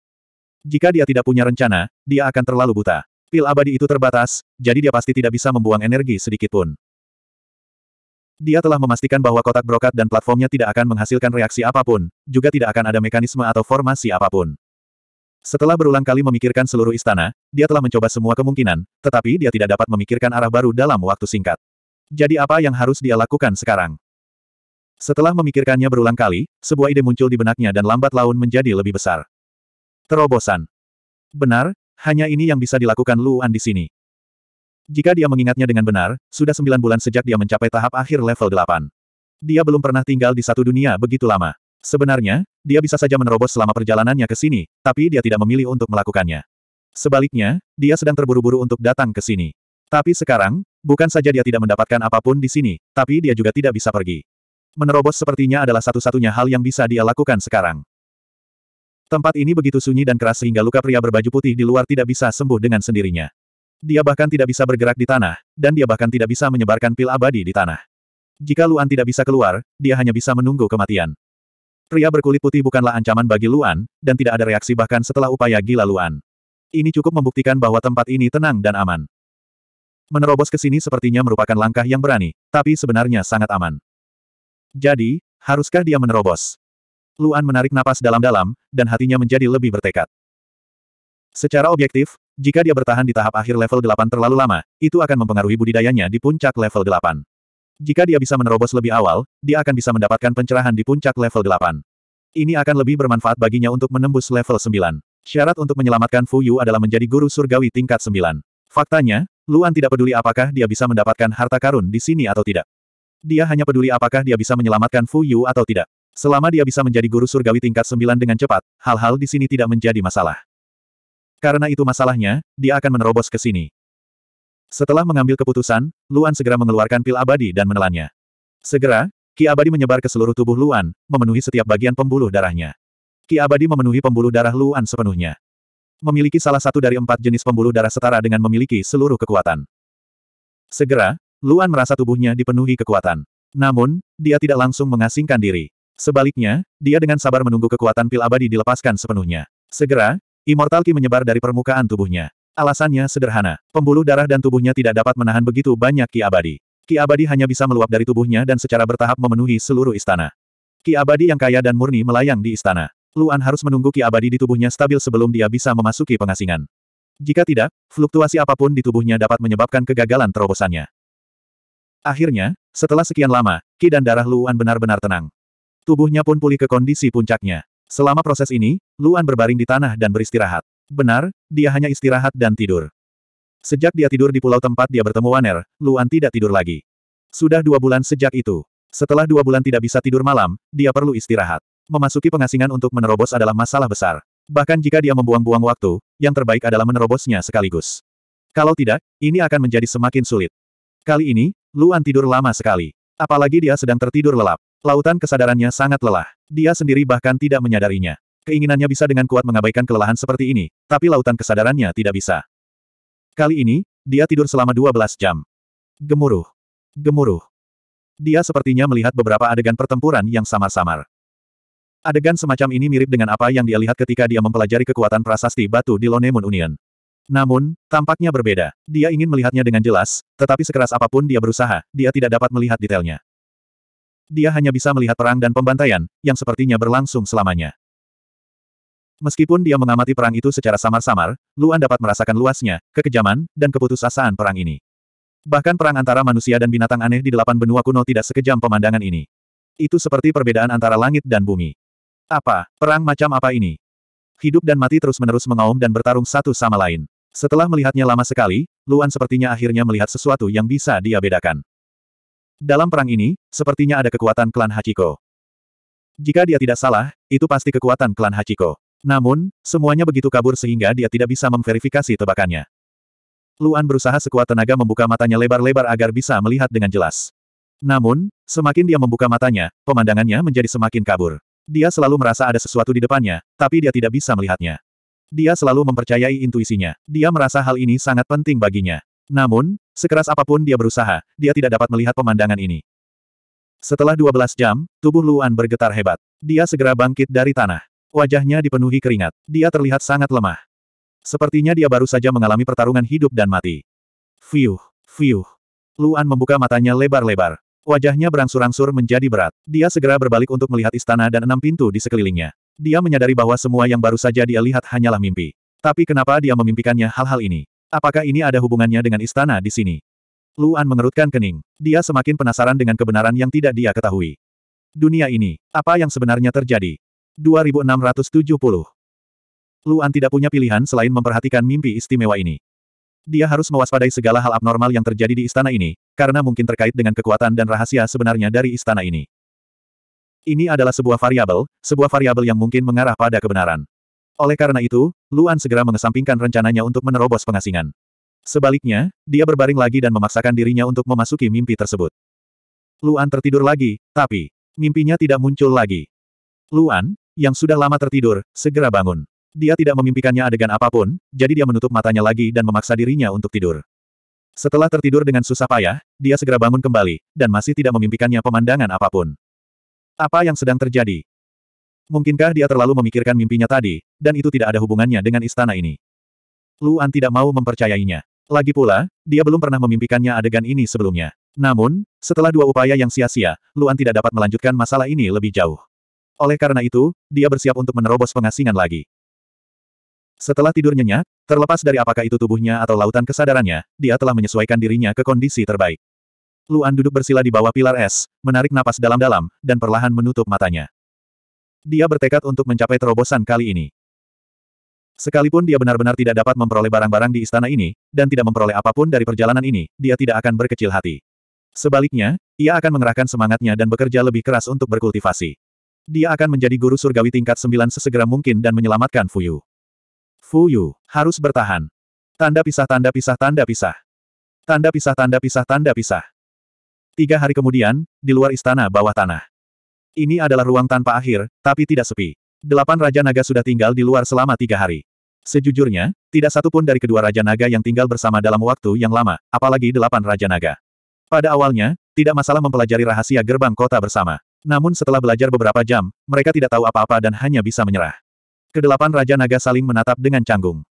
Jika dia tidak punya rencana, dia akan terlalu buta. Pil abadi itu terbatas, jadi dia pasti tidak bisa membuang energi sedikit pun. Dia telah memastikan bahwa kotak brokat dan platformnya tidak akan menghasilkan reaksi apapun, juga tidak akan ada mekanisme atau formasi apapun. Setelah berulang kali memikirkan seluruh istana, dia telah mencoba semua kemungkinan, tetapi dia tidak dapat memikirkan arah baru dalam waktu singkat. Jadi apa yang harus dia lakukan sekarang? Setelah memikirkannya berulang kali, sebuah ide muncul di benaknya dan lambat laun menjadi lebih besar. Terobosan. Benar, hanya ini yang bisa dilakukan Luan di sini. Jika dia mengingatnya dengan benar, sudah sembilan bulan sejak dia mencapai tahap akhir level 8. Dia belum pernah tinggal di satu dunia begitu lama. Sebenarnya, dia bisa saja menerobos selama perjalanannya ke sini, tapi dia tidak memilih untuk melakukannya. Sebaliknya, dia sedang terburu-buru untuk datang ke sini. Tapi sekarang, bukan saja dia tidak mendapatkan apapun di sini, tapi dia juga tidak bisa pergi. Menerobos sepertinya adalah satu-satunya hal yang bisa dia lakukan sekarang. Tempat ini begitu sunyi dan keras sehingga luka pria berbaju putih di luar tidak bisa sembuh dengan sendirinya. Dia bahkan tidak bisa bergerak di tanah, dan dia bahkan tidak bisa menyebarkan pil abadi di tanah. Jika Luan tidak bisa keluar, dia hanya bisa menunggu kematian. Pria berkulit putih bukanlah ancaman bagi Luan, dan tidak ada reaksi bahkan setelah upaya gila Luan. Ini cukup membuktikan bahwa tempat ini tenang dan aman. Menerobos ke sini sepertinya merupakan langkah yang berani, tapi sebenarnya sangat aman. Jadi, haruskah dia menerobos? Luan menarik napas dalam-dalam, dan hatinya menjadi lebih bertekad. Secara objektif, jika dia bertahan di tahap akhir level 8 terlalu lama, itu akan mempengaruhi budidayanya di puncak level 8. Jika dia bisa menerobos lebih awal, dia akan bisa mendapatkan pencerahan di puncak level 8. Ini akan lebih bermanfaat baginya untuk menembus level 9. Syarat untuk menyelamatkan Fu Yu adalah menjadi guru surgawi tingkat 9. Faktanya, Luan tidak peduli apakah dia bisa mendapatkan harta karun di sini atau tidak. Dia hanya peduli apakah dia bisa menyelamatkan Fu Yu atau tidak. Selama dia bisa menjadi guru surgawi tingkat 9 dengan cepat, hal-hal di sini tidak menjadi masalah. Karena itu masalahnya, dia akan menerobos ke sini. Setelah mengambil keputusan, Luan segera mengeluarkan pil abadi dan menelannya. Segera, Ki abadi menyebar ke seluruh tubuh Luan, memenuhi setiap bagian pembuluh darahnya. Ki abadi memenuhi pembuluh darah Luan sepenuhnya. Memiliki salah satu dari empat jenis pembuluh darah setara dengan memiliki seluruh kekuatan. Segera, Luan merasa tubuhnya dipenuhi kekuatan. Namun, dia tidak langsung mengasingkan diri. Sebaliknya, dia dengan sabar menunggu kekuatan pil abadi dilepaskan sepenuhnya. Segera, Immortal Ki menyebar dari permukaan tubuhnya. Alasannya sederhana, pembuluh darah dan tubuhnya tidak dapat menahan begitu banyak ki abadi. Ki abadi hanya bisa meluap dari tubuhnya dan secara bertahap memenuhi seluruh istana. Ki abadi yang kaya dan murni melayang di istana. Luan harus menunggu ki abadi di tubuhnya stabil sebelum dia bisa memasuki pengasingan. Jika tidak, fluktuasi apapun di tubuhnya dapat menyebabkan kegagalan terobosannya. Akhirnya, setelah sekian lama, ki dan darah Luan benar-benar tenang. Tubuhnya pun pulih ke kondisi puncaknya. Selama proses ini, Luan berbaring di tanah dan beristirahat. Benar, dia hanya istirahat dan tidur. Sejak dia tidur di pulau tempat dia bertemu Waner, Luan tidak tidur lagi. Sudah dua bulan sejak itu. Setelah dua bulan tidak bisa tidur malam, dia perlu istirahat. Memasuki pengasingan untuk menerobos adalah masalah besar. Bahkan jika dia membuang-buang waktu, yang terbaik adalah menerobosnya sekaligus. Kalau tidak, ini akan menjadi semakin sulit. Kali ini, Luan tidur lama sekali. Apalagi dia sedang tertidur lelap. Lautan kesadarannya sangat lelah. Dia sendiri bahkan tidak menyadarinya. Keinginannya bisa dengan kuat mengabaikan kelelahan seperti ini, tapi lautan kesadarannya tidak bisa. Kali ini, dia tidur selama 12 jam. Gemuruh. Gemuruh. Dia sepertinya melihat beberapa adegan pertempuran yang samar-samar. Adegan semacam ini mirip dengan apa yang dia lihat ketika dia mempelajari kekuatan prasasti batu di Lonemun Union. Namun, tampaknya berbeda. Dia ingin melihatnya dengan jelas, tetapi sekeras apapun dia berusaha, dia tidak dapat melihat detailnya. Dia hanya bisa melihat perang dan pembantaian, yang sepertinya berlangsung selamanya. Meskipun dia mengamati perang itu secara samar-samar, Luan dapat merasakan luasnya, kekejaman, dan keputusasaan perang ini. Bahkan perang antara manusia dan binatang aneh di delapan benua kuno tidak sekejam pemandangan ini. Itu seperti perbedaan antara langit dan bumi. Apa, perang macam apa ini? Hidup dan mati terus-menerus mengaum dan bertarung satu sama lain. Setelah melihatnya lama sekali, Luan sepertinya akhirnya melihat sesuatu yang bisa dia bedakan. Dalam perang ini, sepertinya ada kekuatan klan Hachiko. Jika dia tidak salah, itu pasti kekuatan klan Hachiko. Namun, semuanya begitu kabur sehingga dia tidak bisa memverifikasi tebakannya. Luan berusaha sekuat tenaga membuka matanya lebar-lebar agar bisa melihat dengan jelas. Namun, semakin dia membuka matanya, pemandangannya menjadi semakin kabur. Dia selalu merasa ada sesuatu di depannya, tapi dia tidak bisa melihatnya. Dia selalu mempercayai intuisinya. Dia merasa hal ini sangat penting baginya. Namun, sekeras apapun dia berusaha, dia tidak dapat melihat pemandangan ini. Setelah 12 jam, tubuh Luan bergetar hebat. Dia segera bangkit dari tanah. Wajahnya dipenuhi keringat. Dia terlihat sangat lemah. Sepertinya dia baru saja mengalami pertarungan hidup dan mati. Fiuh, fiuh. Luan membuka matanya lebar-lebar. Wajahnya berangsur-angsur menjadi berat. Dia segera berbalik untuk melihat istana dan enam pintu di sekelilingnya. Dia menyadari bahwa semua yang baru saja dia lihat hanyalah mimpi. Tapi kenapa dia memimpikannya hal-hal ini? Apakah ini ada hubungannya dengan istana di sini? Luan mengerutkan kening. Dia semakin penasaran dengan kebenaran yang tidak dia ketahui. Dunia ini, apa yang sebenarnya terjadi? 2670. Luan tidak punya pilihan selain memperhatikan mimpi istimewa ini. Dia harus mewaspadai segala hal abnormal yang terjadi di istana ini, karena mungkin terkait dengan kekuatan dan rahasia sebenarnya dari istana ini. Ini adalah sebuah variabel, sebuah variabel yang mungkin mengarah pada kebenaran. Oleh karena itu, Luan segera mengesampingkan rencananya untuk menerobos pengasingan. Sebaliknya, dia berbaring lagi dan memaksakan dirinya untuk memasuki mimpi tersebut. Luan tertidur lagi, tapi mimpinya tidak muncul lagi. Luan, yang sudah lama tertidur, segera bangun. Dia tidak memimpikannya adegan apapun, jadi dia menutup matanya lagi dan memaksa dirinya untuk tidur. Setelah tertidur dengan susah payah, dia segera bangun kembali, dan masih tidak memimpikannya pemandangan apapun. Apa yang sedang terjadi? Mungkinkah dia terlalu memikirkan mimpinya tadi, dan itu tidak ada hubungannya dengan istana ini? Luan tidak mau mempercayainya. Lagi pula, dia belum pernah memimpikannya adegan ini sebelumnya. Namun, setelah dua upaya yang sia-sia, Luan tidak dapat melanjutkan masalah ini lebih jauh. Oleh karena itu, dia bersiap untuk menerobos pengasingan lagi. Setelah tidur nyenyak, terlepas dari apakah itu tubuhnya atau lautan kesadarannya, dia telah menyesuaikan dirinya ke kondisi terbaik. Luan duduk bersila di bawah pilar es, menarik napas dalam-dalam, dan perlahan menutup matanya. Dia bertekad untuk mencapai terobosan kali ini. Sekalipun dia benar-benar tidak dapat memperoleh barang-barang di istana ini, dan tidak memperoleh apapun dari perjalanan ini, dia tidak akan berkecil hati. Sebaliknya, ia akan mengerahkan semangatnya dan bekerja lebih keras untuk berkultivasi dia akan menjadi guru surgawi tingkat sembilan sesegera mungkin dan menyelamatkan Fuyu. Fuyu, harus bertahan. Tanda pisah tanda pisah tanda pisah. Tanda pisah tanda pisah tanda pisah. Tiga hari kemudian, di luar istana bawah tanah. Ini adalah ruang tanpa akhir, tapi tidak sepi. Delapan Raja Naga sudah tinggal di luar selama tiga hari. Sejujurnya, tidak satu pun dari kedua Raja Naga yang tinggal bersama dalam waktu yang lama, apalagi delapan Raja Naga. Pada awalnya, tidak masalah mempelajari rahasia gerbang kota bersama. Namun setelah belajar beberapa jam, mereka tidak tahu apa-apa dan hanya bisa menyerah. Kedelapan Raja Naga saling menatap dengan canggung.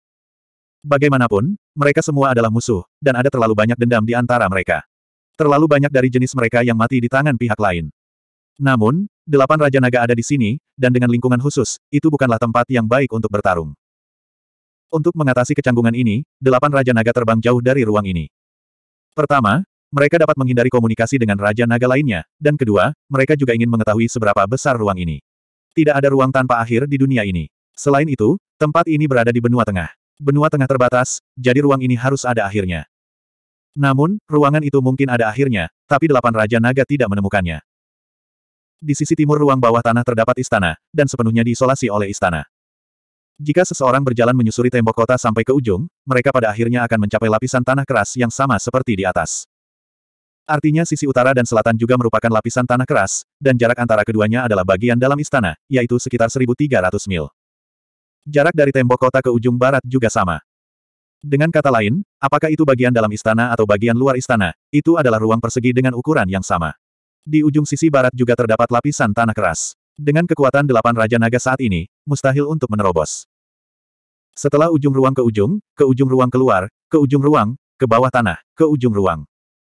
Bagaimanapun, mereka semua adalah musuh, dan ada terlalu banyak dendam di antara mereka. Terlalu banyak dari jenis mereka yang mati di tangan pihak lain. Namun, delapan Raja Naga ada di sini, dan dengan lingkungan khusus, itu bukanlah tempat yang baik untuk bertarung. Untuk mengatasi kecanggungan ini, delapan Raja Naga terbang jauh dari ruang ini. Pertama, mereka dapat menghindari komunikasi dengan Raja Naga lainnya, dan kedua, mereka juga ingin mengetahui seberapa besar ruang ini. Tidak ada ruang tanpa akhir di dunia ini. Selain itu, tempat ini berada di benua tengah. Benua tengah terbatas, jadi ruang ini harus ada akhirnya. Namun, ruangan itu mungkin ada akhirnya, tapi delapan Raja Naga tidak menemukannya. Di sisi timur ruang bawah tanah terdapat istana, dan sepenuhnya diisolasi oleh istana. Jika seseorang berjalan menyusuri tembok kota sampai ke ujung, mereka pada akhirnya akan mencapai lapisan tanah keras yang sama seperti di atas. Artinya sisi utara dan selatan juga merupakan lapisan tanah keras, dan jarak antara keduanya adalah bagian dalam istana, yaitu sekitar 1.300 mil. Jarak dari tembok kota ke ujung barat juga sama. Dengan kata lain, apakah itu bagian dalam istana atau bagian luar istana, itu adalah ruang persegi dengan ukuran yang sama. Di ujung sisi barat juga terdapat lapisan tanah keras. Dengan kekuatan delapan Raja Naga saat ini, mustahil untuk menerobos. Setelah ujung ruang ke ujung, ke ujung ruang keluar, ke ujung ruang, ke bawah tanah, ke ujung ruang.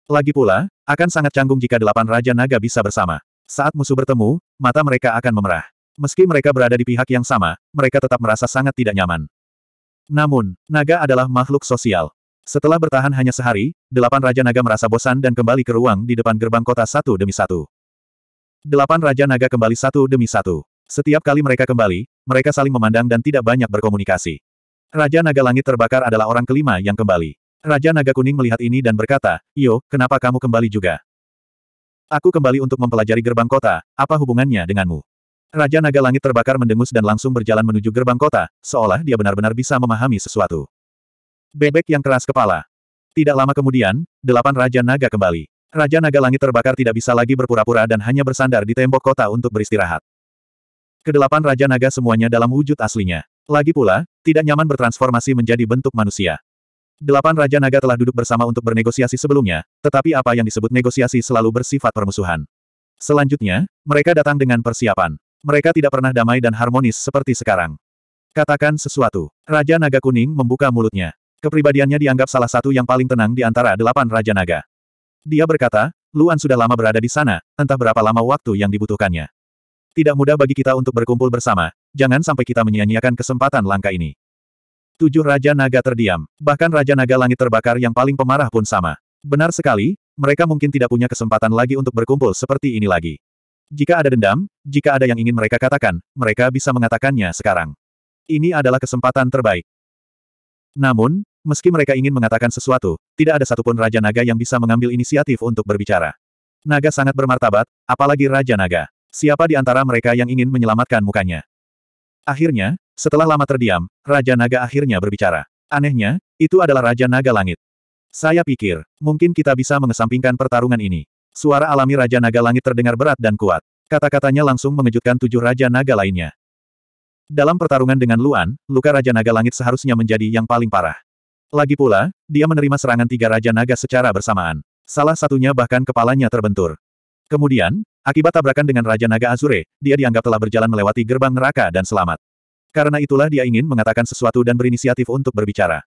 Lagi pula, akan sangat canggung jika delapan Raja Naga bisa bersama. Saat musuh bertemu, mata mereka akan memerah. Meski mereka berada di pihak yang sama, mereka tetap merasa sangat tidak nyaman. Namun, naga adalah makhluk sosial. Setelah bertahan hanya sehari, delapan Raja Naga merasa bosan dan kembali ke ruang di depan gerbang kota satu demi satu. Delapan Raja Naga kembali satu demi satu. Setiap kali mereka kembali, mereka saling memandang dan tidak banyak berkomunikasi. Raja Naga Langit Terbakar adalah orang kelima yang kembali. Raja Naga Kuning melihat ini dan berkata, Yo, kenapa kamu kembali juga? Aku kembali untuk mempelajari gerbang kota, apa hubungannya denganmu? Raja Naga Langit terbakar mendengus dan langsung berjalan menuju gerbang kota, seolah dia benar-benar bisa memahami sesuatu. Bebek yang keras kepala. Tidak lama kemudian, delapan Raja Naga kembali. Raja Naga Langit terbakar tidak bisa lagi berpura-pura dan hanya bersandar di tembok kota untuk beristirahat. Kedelapan Raja Naga semuanya dalam wujud aslinya. Lagi pula, tidak nyaman bertransformasi menjadi bentuk manusia. Delapan Raja Naga telah duduk bersama untuk bernegosiasi sebelumnya, tetapi apa yang disebut negosiasi selalu bersifat permusuhan. Selanjutnya, mereka datang dengan persiapan. Mereka tidak pernah damai dan harmonis seperti sekarang. Katakan sesuatu. Raja Naga Kuning membuka mulutnya. Kepribadiannya dianggap salah satu yang paling tenang di antara delapan Raja Naga. Dia berkata, Luan sudah lama berada di sana, entah berapa lama waktu yang dibutuhkannya. Tidak mudah bagi kita untuk berkumpul bersama, jangan sampai kita menyia-nyiakan kesempatan langka ini. Tujuh Raja Naga terdiam. Bahkan Raja Naga Langit terbakar yang paling pemarah pun sama. Benar sekali, mereka mungkin tidak punya kesempatan lagi untuk berkumpul seperti ini lagi. Jika ada dendam, jika ada yang ingin mereka katakan, mereka bisa mengatakannya sekarang. Ini adalah kesempatan terbaik. Namun, meski mereka ingin mengatakan sesuatu, tidak ada satupun Raja Naga yang bisa mengambil inisiatif untuk berbicara. Naga sangat bermartabat, apalagi Raja Naga. Siapa di antara mereka yang ingin menyelamatkan mukanya? Akhirnya, setelah lama terdiam, Raja Naga akhirnya berbicara. Anehnya, itu adalah Raja Naga Langit. Saya pikir, mungkin kita bisa mengesampingkan pertarungan ini. Suara alami Raja Naga Langit terdengar berat dan kuat. Kata-katanya langsung mengejutkan tujuh Raja Naga lainnya. Dalam pertarungan dengan Luan, luka Raja Naga Langit seharusnya menjadi yang paling parah. Lagi pula, dia menerima serangan tiga Raja Naga secara bersamaan. Salah satunya bahkan kepalanya terbentur. Kemudian, akibat tabrakan dengan Raja Naga Azure, dia dianggap telah berjalan melewati gerbang neraka dan selamat. Karena itulah dia ingin mengatakan sesuatu dan berinisiatif untuk berbicara.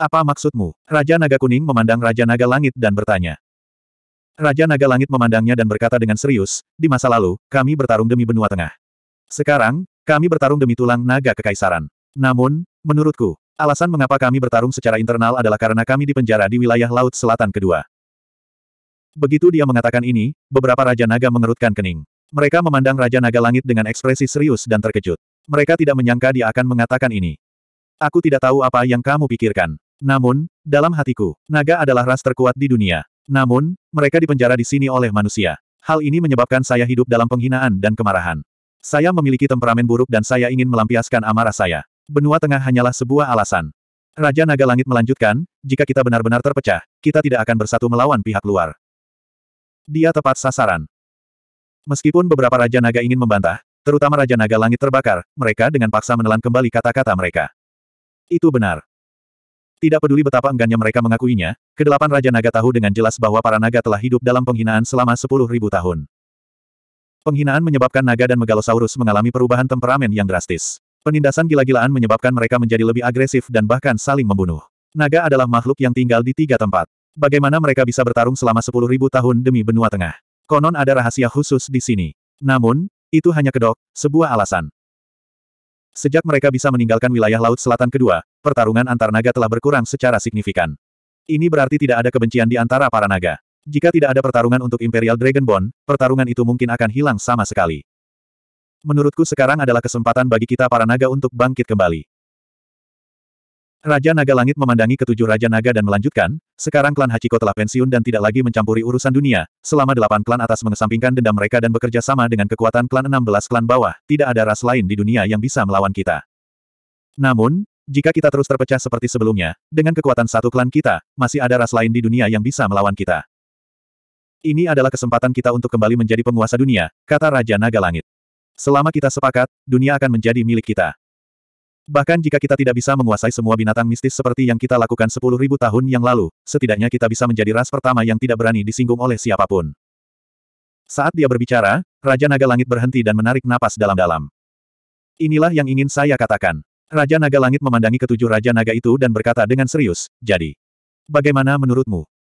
Apa maksudmu? Raja Naga Kuning memandang Raja Naga Langit dan bertanya. Raja Naga Langit memandangnya dan berkata dengan serius, di masa lalu, kami bertarung demi benua tengah. Sekarang, kami bertarung demi tulang naga kekaisaran. Namun, menurutku, alasan mengapa kami bertarung secara internal adalah karena kami dipenjara di wilayah Laut Selatan kedua. Begitu dia mengatakan ini, beberapa Raja Naga mengerutkan kening. Mereka memandang Raja Naga Langit dengan ekspresi serius dan terkejut. Mereka tidak menyangka dia akan mengatakan ini. Aku tidak tahu apa yang kamu pikirkan. Namun, dalam hatiku, naga adalah ras terkuat di dunia. Namun, mereka dipenjara di sini oleh manusia. Hal ini menyebabkan saya hidup dalam penghinaan dan kemarahan. Saya memiliki temperamen buruk dan saya ingin melampiaskan amarah saya. Benua tengah hanyalah sebuah alasan. Raja Naga Langit melanjutkan, jika kita benar-benar terpecah, kita tidak akan bersatu melawan pihak luar. Dia tepat sasaran. Meskipun beberapa Raja Naga ingin membantah, terutama Raja Naga Langit terbakar, mereka dengan paksa menelan kembali kata-kata mereka. Itu benar. Tidak peduli betapa enggannya mereka mengakuinya, kedelapan Raja Naga tahu dengan jelas bahwa para naga telah hidup dalam penghinaan selama sepuluh ribu tahun. Penghinaan menyebabkan naga dan megalosaurus mengalami perubahan temperamen yang drastis. Penindasan gila-gilaan menyebabkan mereka menjadi lebih agresif dan bahkan saling membunuh. Naga adalah makhluk yang tinggal di tiga tempat. Bagaimana mereka bisa bertarung selama sepuluh ribu tahun demi benua tengah? Konon ada rahasia khusus di sini. Namun, itu hanya kedok, sebuah alasan. Sejak mereka bisa meninggalkan wilayah Laut Selatan kedua, pertarungan antar naga telah berkurang secara signifikan. Ini berarti tidak ada kebencian di antara para naga. Jika tidak ada pertarungan untuk Imperial Dragonborn, pertarungan itu mungkin akan hilang sama sekali. Menurutku sekarang adalah kesempatan bagi kita para naga untuk bangkit kembali. Raja Naga Langit memandangi ketujuh Raja Naga dan melanjutkan, sekarang klan Hachiko telah pensiun dan tidak lagi mencampuri urusan dunia, selama delapan klan atas mengesampingkan dendam mereka dan bekerja sama dengan kekuatan klan 16 klan bawah, tidak ada ras lain di dunia yang bisa melawan kita. Namun, jika kita terus terpecah seperti sebelumnya, dengan kekuatan satu klan kita, masih ada ras lain di dunia yang bisa melawan kita. Ini adalah kesempatan kita untuk kembali menjadi penguasa dunia, kata Raja Naga Langit. Selama kita sepakat, dunia akan menjadi milik kita. Bahkan jika kita tidak bisa menguasai semua binatang mistis seperti yang kita lakukan sepuluh ribu tahun yang lalu, setidaknya kita bisa menjadi ras pertama yang tidak berani disinggung oleh siapapun. Saat dia berbicara, Raja Naga Langit berhenti dan menarik napas dalam-dalam. Inilah yang ingin saya katakan. Raja Naga Langit memandangi ketujuh Raja Naga itu dan berkata dengan serius, jadi. Bagaimana menurutmu?